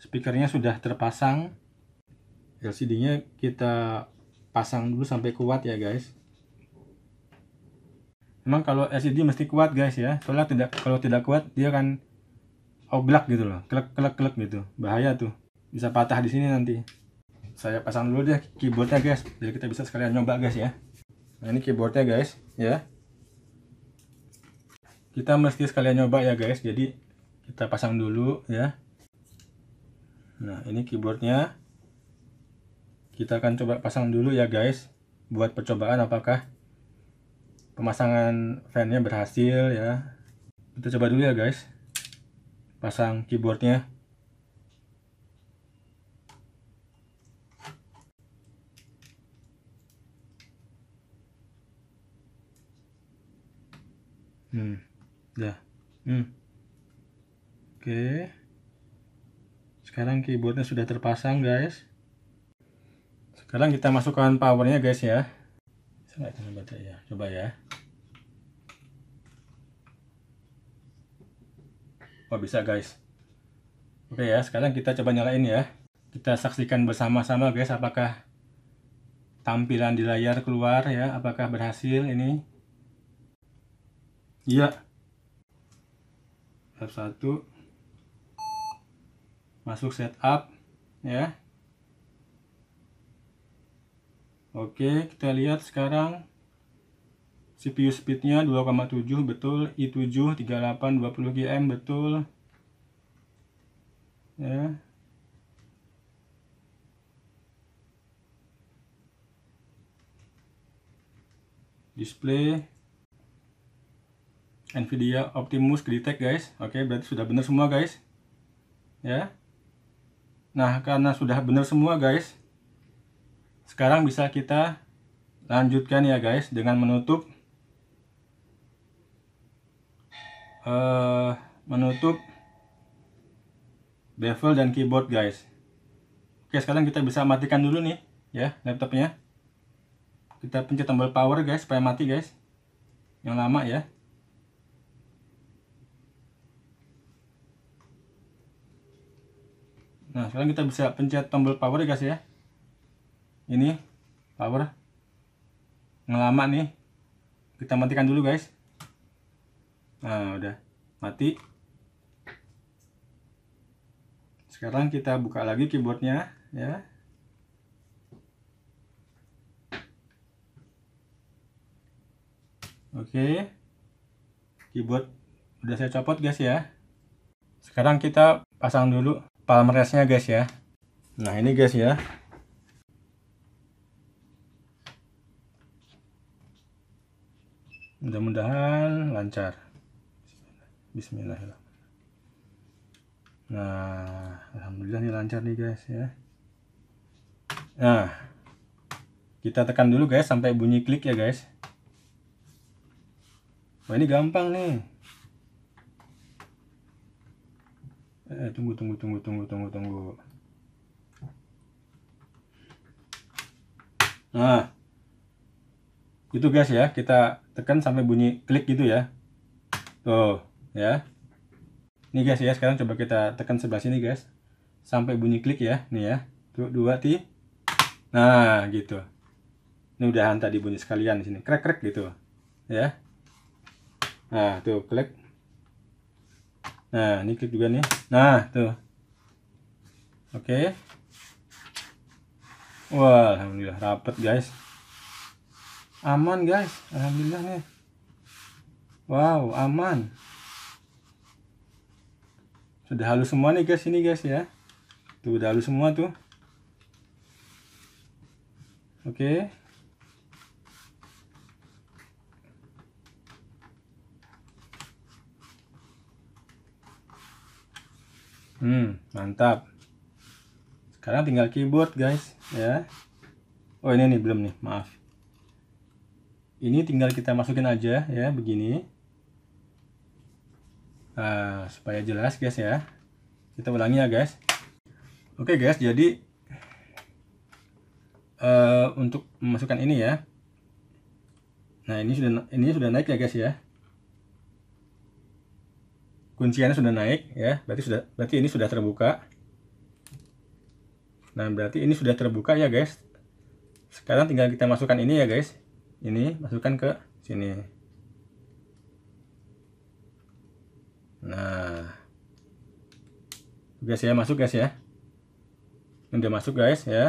S1: speakernya sudah terpasang LCD-nya kita pasang dulu sampai kuat ya guys memang kalau LCD mesti kuat guys ya, soalnya tidak kalau tidak kuat dia akan oblak gitu loh, klek klek klek gitu, bahaya tuh, bisa patah di sini nanti. Saya pasang dulu deh keyboardnya guys, jadi kita bisa sekalian nyoba guys ya. Nah ini keyboardnya guys, ya. Kita mesti sekalian nyoba ya guys, jadi kita pasang dulu ya. Nah ini keyboardnya Kita akan coba pasang dulu ya guys Buat percobaan apakah Pemasangan fannya berhasil ya Kita coba dulu ya guys Pasang keyboardnya Hmm, ya. Hmm. Oke. Okay. Sekarang keyboardnya sudah terpasang guys. Sekarang kita masukkan powernya guys ya. ya. Coba ya. Oh bisa guys. Oke ya, sekarang kita coba nyalain ya. Kita saksikan bersama-sama guys apakah tampilan di layar keluar ya, apakah berhasil ini. Iya. F1 masuk setup ya oke kita lihat sekarang CPU speednya 2,7 betul i7 38 20GM betul ya display Nvidia Optimus Gridtech guys oke berarti sudah benar semua guys ya Nah, karena sudah benar semua guys, sekarang bisa kita lanjutkan ya guys dengan menutup uh, menutup bevel dan keyboard guys. Oke, sekarang kita bisa matikan dulu nih ya laptopnya. Kita pencet tombol power guys supaya mati guys. Yang lama ya. nah sekarang kita bisa pencet tombol power ya guys ya ini power ngelama nih kita matikan dulu guys nah udah mati sekarang kita buka lagi keyboardnya ya oke keyboard udah saya copot guys ya sekarang kita pasang dulu palmresnya guys ya nah ini guys ya mudah-mudahan lancar bismillahirrahmanirrahim Nah, alhamdulillah ini lancar nih guys ya. Nah, kita tekan dulu guys sampai bunyi klik ya guys. Wah ini gampang nih. eh, tunggu tunggu tunggu tunggu tunggu tunggu nah itu guys ya kita tekan sampai bunyi klik gitu ya tuh ya ini guys ya sekarang coba kita tekan sebelah sini guys sampai bunyi klik ya nih ya tuh dua ti nah gitu ini udahan tadi bunyi sekalian di sini krek krek gitu ya nah tuh klik nah ini klik juga nih nah tuh oke okay. wah alhamdulillah rapet guys aman guys alhamdulillah nih wow aman sudah halus semua nih guys ini guys ya tuh udah halus semua tuh oke okay. Hmm, mantap. Sekarang tinggal keyboard, guys, ya. Oh, ini nih belum nih, maaf. Ini tinggal kita masukin aja ya, begini. Nah, supaya jelas, guys ya. Kita ulangi ya, guys. Oke, guys, jadi uh, untuk memasukkan ini ya. Nah, ini sudah ini sudah naik ya, guys ya kunciannya sudah naik ya berarti sudah berarti ini sudah terbuka nah berarti ini sudah terbuka ya guys sekarang tinggal kita masukkan ini ya guys ini masukkan ke sini nah guys ya masuk guys ya ini udah masuk guys ya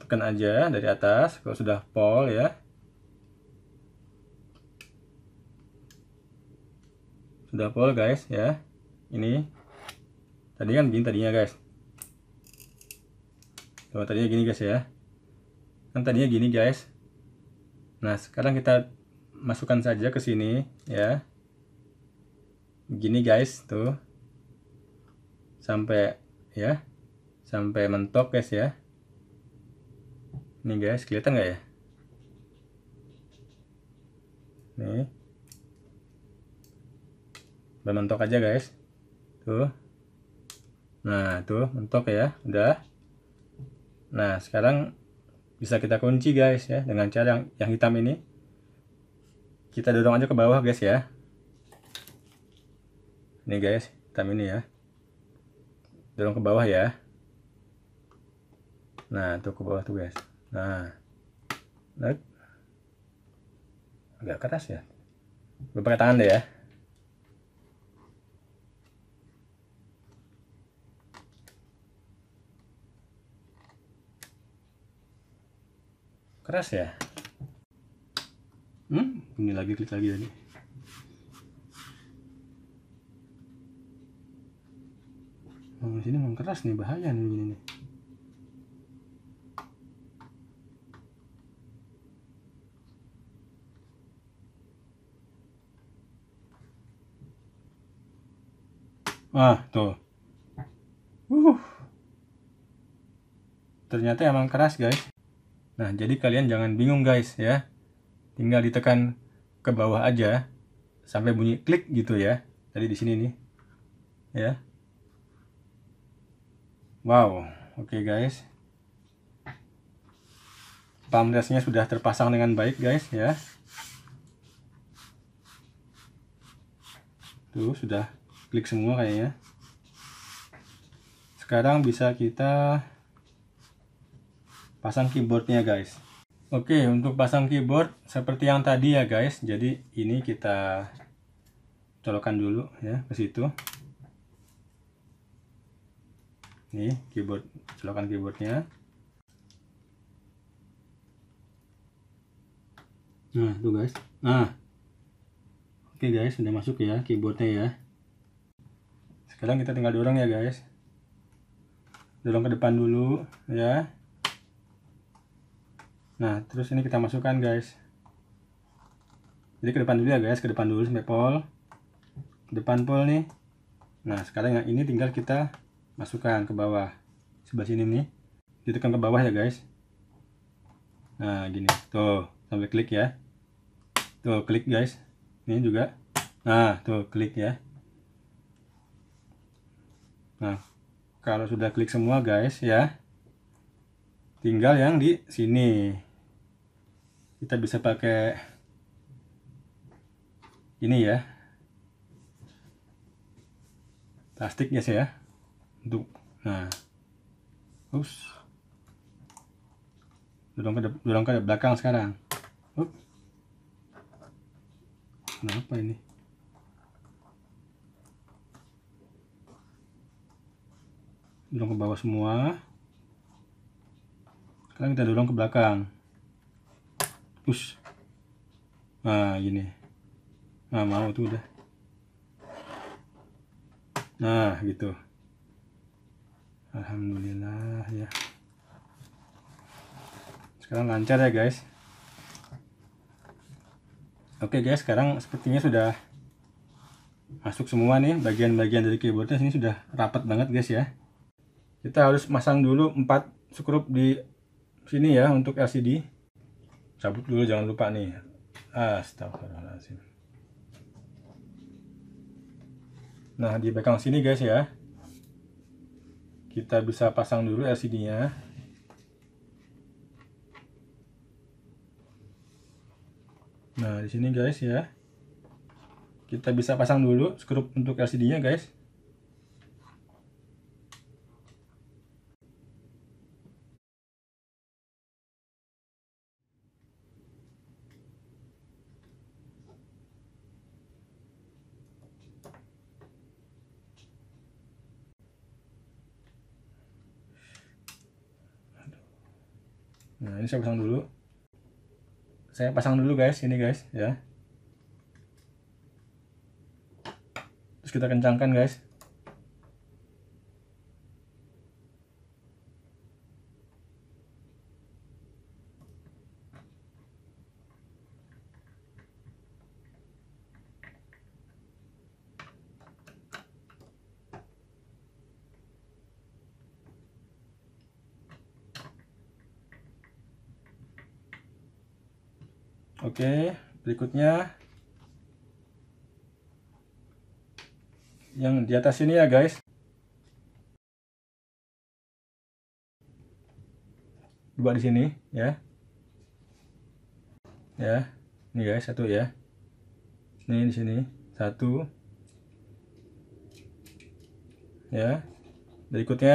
S1: tekan aja dari atas kalau sudah pol ya udah full guys ya ini tadi kan begini tadinya guys kalau oh, tadinya gini guys ya kan tadinya gini guys nah sekarang kita masukkan saja ke sini ya gini guys tuh sampai ya sampai mentok guys ya ini guys kelihatan nggak ya nih udah mentok aja guys tuh nah tuh mentok ya udah nah sekarang bisa kita kunci guys ya dengan cara yang, yang hitam ini kita dorong aja ke bawah guys ya ini guys hitam ini ya dorong ke bawah ya nah tuh ke bawah tuh guys nah agak keras ya beberapa tangan deh ya keras ya hmm ini lagi klik lagi tadi oh, sini memang keras nih bahaya nih begini nih. Ah, tuh. Uh. Ternyata emang keras, guys. Nah, jadi kalian jangan bingung guys ya. Tinggal ditekan ke bawah aja sampai bunyi klik gitu ya. jadi di sini nih. Ya. Wow, oke okay guys. Palm sudah terpasang dengan baik guys ya. Tuh, sudah klik semua kayaknya. Sekarang bisa kita pasang keyboardnya guys Oke untuk pasang keyboard seperti yang tadi ya guys jadi ini kita colokan dulu ya ke situ Ini keyboard colokan keyboardnya nah tuh guys nah oke guys sudah masuk ya keyboardnya ya sekarang kita tinggal dorong ya guys dorong ke depan dulu ya nah terus ini kita masukkan guys jadi ke depan dulu ya guys ke depan dulu sampai pol depan pol nih nah sekarang yang ini tinggal kita masukkan ke bawah sebelah sini nih ditekan ke bawah ya guys nah gini tuh sampai klik ya tuh klik guys ini juga nah tuh klik ya nah kalau sudah klik semua guys ya tinggal yang di sini kita bisa pakai ini ya plastiknya sih ya untuk nah terus dorong ke dorong ke belakang sekarang nah apa ini dorong ke bawah semua sekarang kita dorong ke belakang Us, nah gini nah mau tuh udah nah gitu Alhamdulillah ya sekarang lancar ya guys oke guys sekarang sepertinya sudah masuk semua nih bagian-bagian dari keyboardnya sini sudah rapat banget guys ya kita harus masang dulu empat skrup di sini ya untuk LCD cabut dulu jangan lupa nih astagfirullahaladzim nah di belakang sini guys ya kita bisa pasang dulu LCD nya nah di sini guys ya kita bisa pasang dulu skrup untuk LCD nya guys nah ini saya pasang dulu saya pasang dulu guys ini guys ya terus kita kencangkan guys berikutnya yang di atas ini ya guys dua di sini ya ya ini guys satu ya ini di sini satu ya berikutnya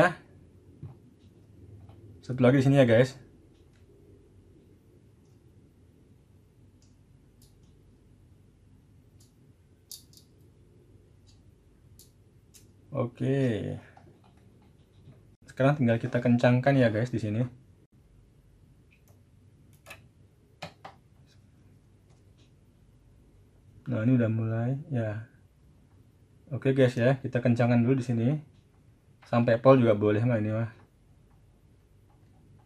S1: satu lagi di sini ya guys Oke. Sekarang tinggal kita kencangkan ya guys di sini. Nah, ini udah mulai ya. Oke guys ya, kita kencangkan dulu di sini. Sampai pol juga boleh mah ini mah.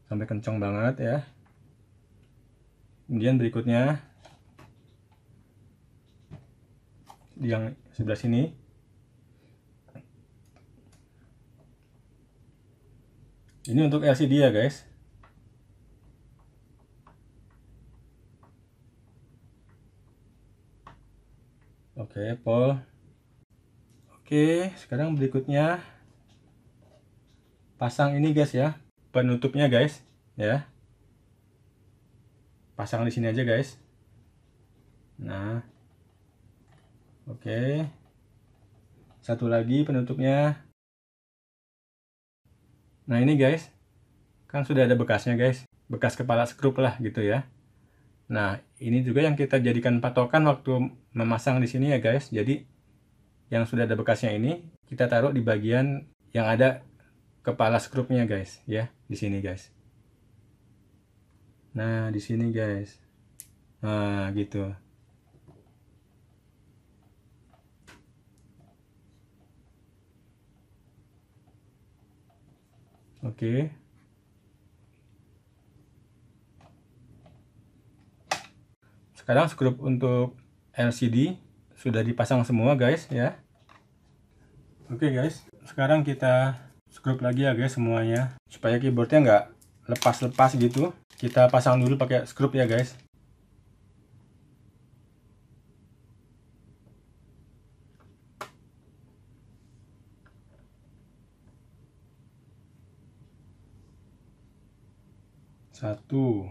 S1: Sampai kencang banget ya. Kemudian berikutnya yang sebelah sini ini untuk LCD ya guys oke okay, Paul oke okay, sekarang berikutnya pasang ini guys ya penutupnya guys ya pasang di sini aja guys nah oke okay. satu lagi penutupnya Nah ini guys, kan sudah ada bekasnya guys, bekas kepala skrup lah gitu ya. Nah ini juga yang kita jadikan patokan waktu memasang di sini ya guys. Jadi yang sudah ada bekasnya ini kita taruh di bagian yang ada kepala skrupnya guys, ya di sini guys. Nah di sini guys, nah gitu. Oke. Okay. Sekarang skrup untuk LCD sudah dipasang semua guys ya. Oke okay, guys, sekarang kita skrup lagi ya guys semuanya supaya keyboardnya nggak lepas-lepas gitu. Kita pasang dulu pakai skrup ya guys. satu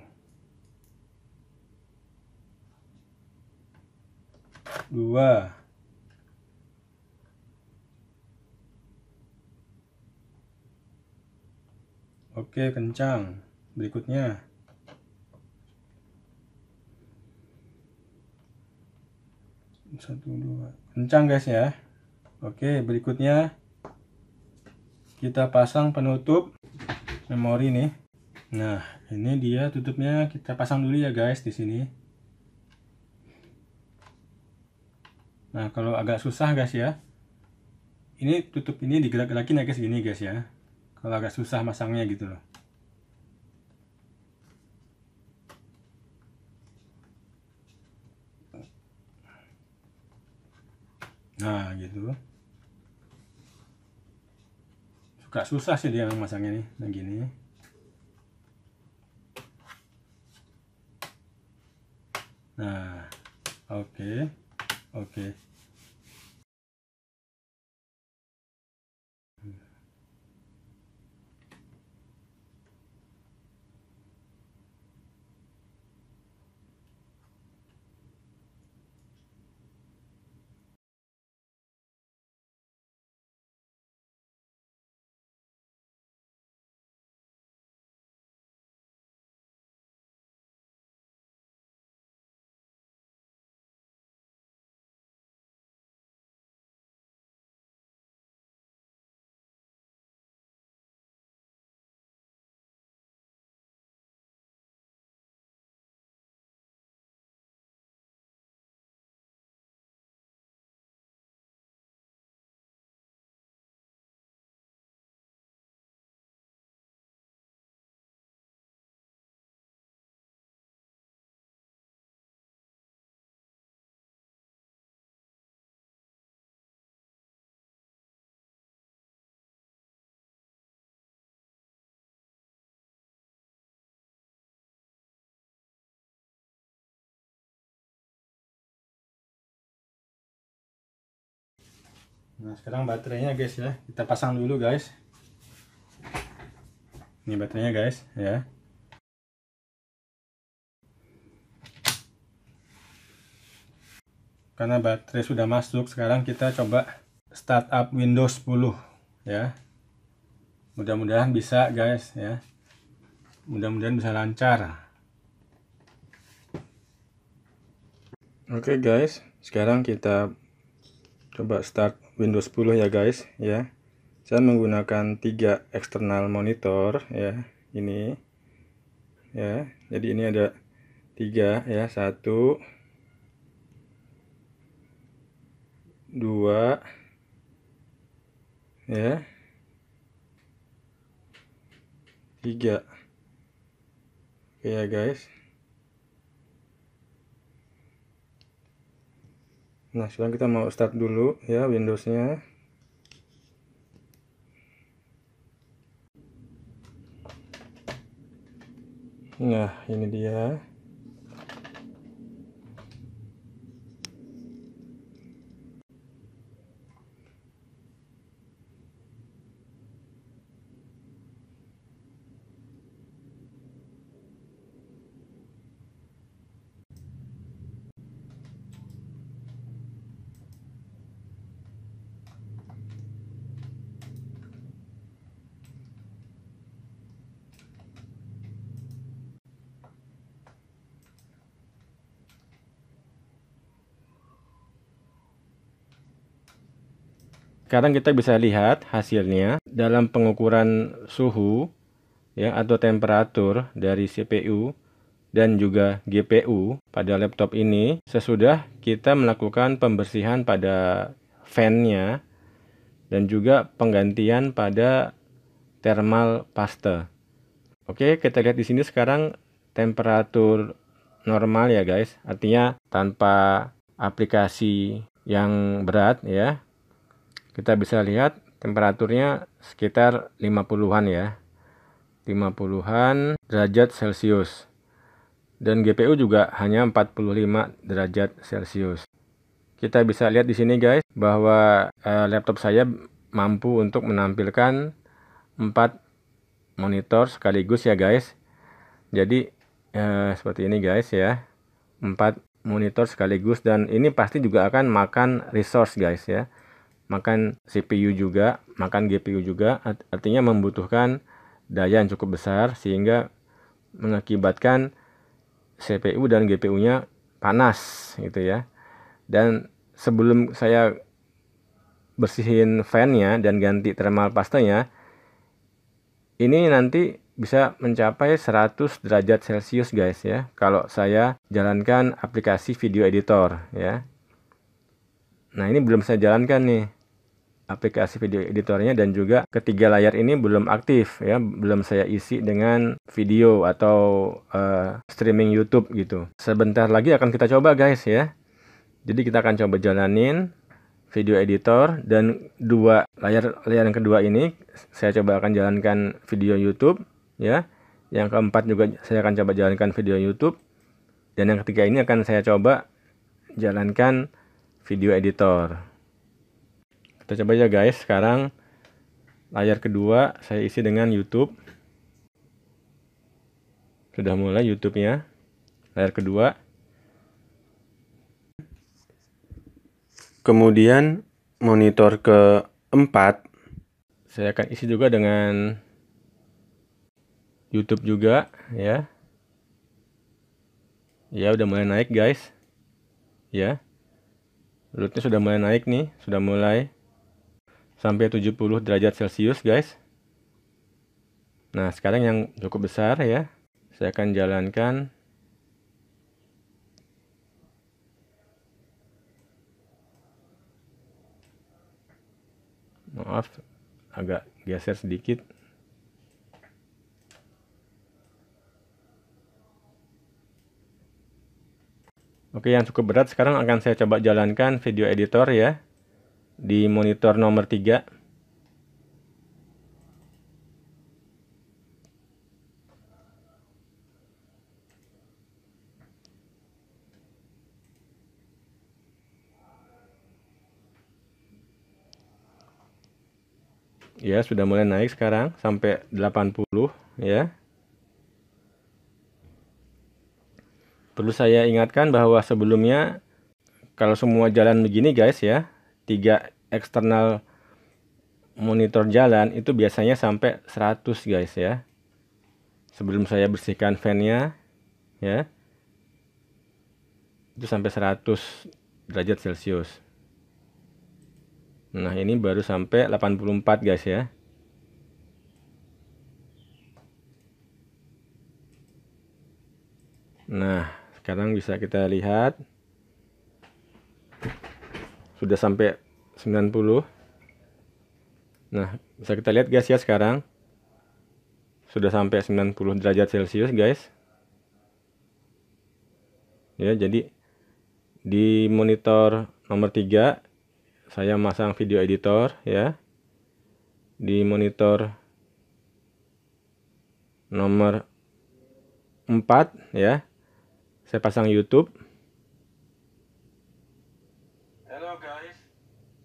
S1: dua Oke, kencang. Berikutnya. Satu, dua. Kencang guys ya. Oke, berikutnya. Kita pasang penutup memori nih. Nah, ini dia tutupnya kita pasang dulu ya guys di sini. Nah, kalau agak susah guys ya. Ini tutup ini digerak-gerakin ya guys gini guys ya. Kalau agak susah masangnya gitu loh. Nah, gitu. Suka susah sih dia masangnya nih, nah Nah, oke.
S2: Okay, oke. Okay.
S1: nah sekarang baterainya guys ya kita pasang dulu guys ini baterainya guys ya karena baterai sudah masuk sekarang kita coba start up Windows 10 ya mudah-mudahan bisa guys ya mudah-mudahan bisa lancar oke okay, guys sekarang kita coba start Windows 10 ya guys ya saya menggunakan tiga eksternal monitor ya ini ya jadi ini ada tiga ya satu dua ya tiga oke ya guys nah sekarang kita mau start dulu ya Windows-nya. nah ini dia Sekarang kita bisa lihat hasilnya dalam pengukuran suhu ya atau temperatur dari CPU dan juga GPU pada laptop ini sesudah kita melakukan pembersihan pada fan-nya dan juga penggantian pada thermal paste. Oke, kita lihat di sini sekarang temperatur normal ya guys, artinya tanpa aplikasi yang berat ya kita bisa lihat temperaturnya sekitar 50-an ya 50-an derajat celcius dan GPU juga hanya 45 derajat celcius kita bisa lihat di sini guys bahwa eh, laptop saya mampu untuk menampilkan 4 monitor sekaligus ya guys jadi eh, seperti ini guys ya 4 monitor sekaligus dan ini pasti juga akan makan resource guys ya makan CPU juga, makan GPU juga, artinya membutuhkan daya yang cukup besar sehingga mengakibatkan CPU dan GPU-nya panas gitu ya. Dan sebelum saya bersihin fan-nya dan ganti thermal pastanya, ini nanti bisa mencapai 100 derajat Celcius guys ya kalau saya jalankan aplikasi video editor ya. Nah, ini belum saya jalankan nih aplikasi video editornya dan juga ketiga layar ini belum aktif ya belum saya isi dengan video atau uh, streaming YouTube gitu sebentar lagi akan kita coba guys ya jadi kita akan coba jalanin video editor dan dua layar layar yang kedua ini saya coba akan jalankan video YouTube ya yang keempat juga saya akan coba jalankan video YouTube dan yang ketiga ini akan saya coba jalankan video editor kita coba aja guys sekarang layar kedua saya isi dengan YouTube sudah mulai YouTube nya layar kedua kemudian monitor keempat saya akan isi juga dengan YouTube juga ya ya udah mulai naik guys ya lutnya sudah mulai naik nih sudah mulai sampai 70 derajat celcius guys nah sekarang yang cukup besar ya saya akan jalankan maaf agak geser sedikit Oke, yang cukup berat sekarang akan saya coba jalankan video editor ya di monitor nomor 3 ya sudah mulai naik sekarang sampai 80 ya perlu saya ingatkan bahwa sebelumnya kalau semua jalan begini guys ya tiga eksternal monitor jalan itu biasanya sampai 100 guys ya sebelum saya bersihkan fannya ya itu sampai 100 derajat celcius nah ini baru sampai 84 guys ya nah sekarang bisa kita lihat sudah sampai 90 nah bisa kita lihat guys ya sekarang sudah sampai 90 derajat celcius guys ya jadi di monitor nomor 3 saya masang video editor ya di monitor nomor 4 ya saya pasang YouTube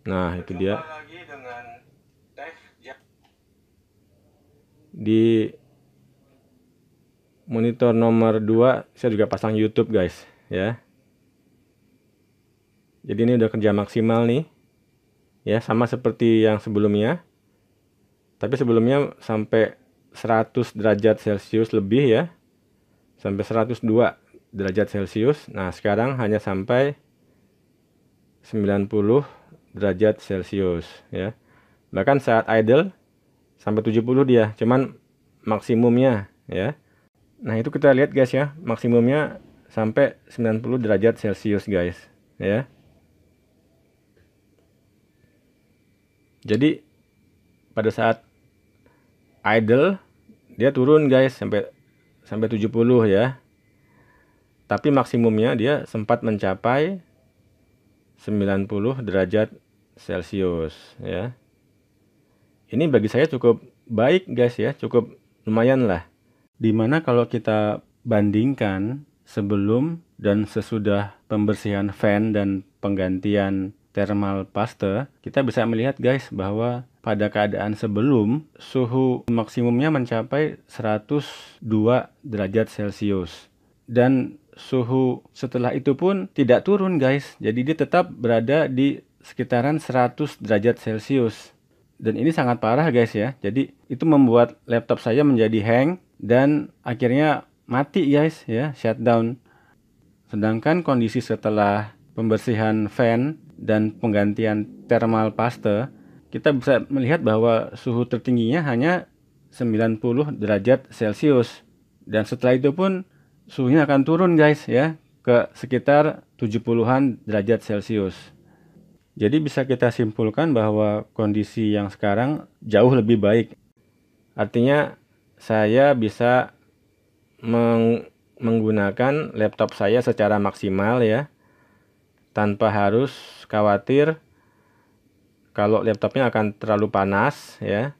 S1: Nah, itu dia. Ya. Di monitor nomor 2 saya juga pasang YouTube, guys, ya. Jadi ini udah kerja maksimal nih. Ya, sama seperti yang sebelumnya. Tapi sebelumnya sampai 100 derajat Celcius lebih ya. Sampai 102 derajat Celcius. Nah, sekarang hanya sampai 90 derajat Celcius ya. Bahkan saat idle sampai 70 dia, cuman maksimumnya ya. Nah, itu kita lihat guys ya, maksimumnya sampai 90 derajat Celcius guys ya. Jadi pada saat idle dia turun guys sampai sampai 70 ya. Tapi maksimumnya dia sempat mencapai 90 derajat Celcius ya. Ini bagi saya cukup baik guys ya, cukup lumayan lah. Dimana kalau kita bandingkan sebelum dan sesudah pembersihan fan dan penggantian thermal paste, kita bisa melihat guys bahwa pada keadaan sebelum suhu maksimumnya mencapai 102 derajat Celcius. Dan suhu setelah itu pun tidak turun guys. Jadi dia tetap berada di sekitaran 100 derajat Celcius. Dan ini sangat parah guys ya. Jadi itu membuat laptop saya menjadi hang dan akhirnya mati guys ya, shutdown. Sedangkan kondisi setelah pembersihan fan dan penggantian thermal paste, kita bisa melihat bahwa suhu tertingginya hanya 90 derajat Celcius. Dan setelah itu pun suhunya akan turun guys ya ke sekitar 70-an derajat Celcius. Jadi bisa kita simpulkan bahwa kondisi yang sekarang jauh lebih baik. Artinya saya bisa meng menggunakan laptop saya secara maksimal ya. Tanpa harus khawatir kalau laptopnya akan terlalu panas ya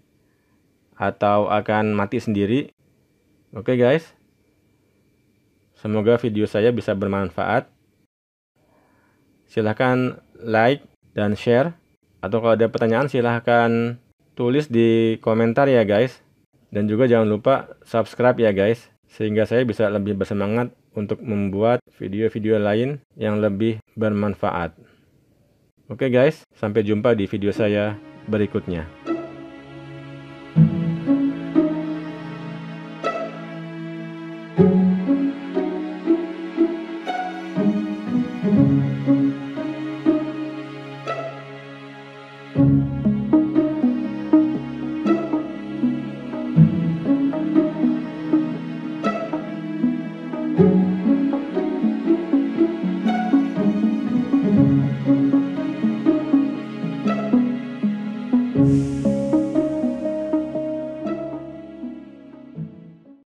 S1: atau akan mati sendiri. Oke guys. Semoga video saya bisa bermanfaat. Silahkan like dan share. Atau kalau ada pertanyaan silahkan tulis di komentar ya guys. Dan juga jangan lupa subscribe ya guys. Sehingga saya bisa lebih bersemangat untuk membuat video-video lain yang lebih bermanfaat. Oke guys, sampai jumpa di video saya berikutnya.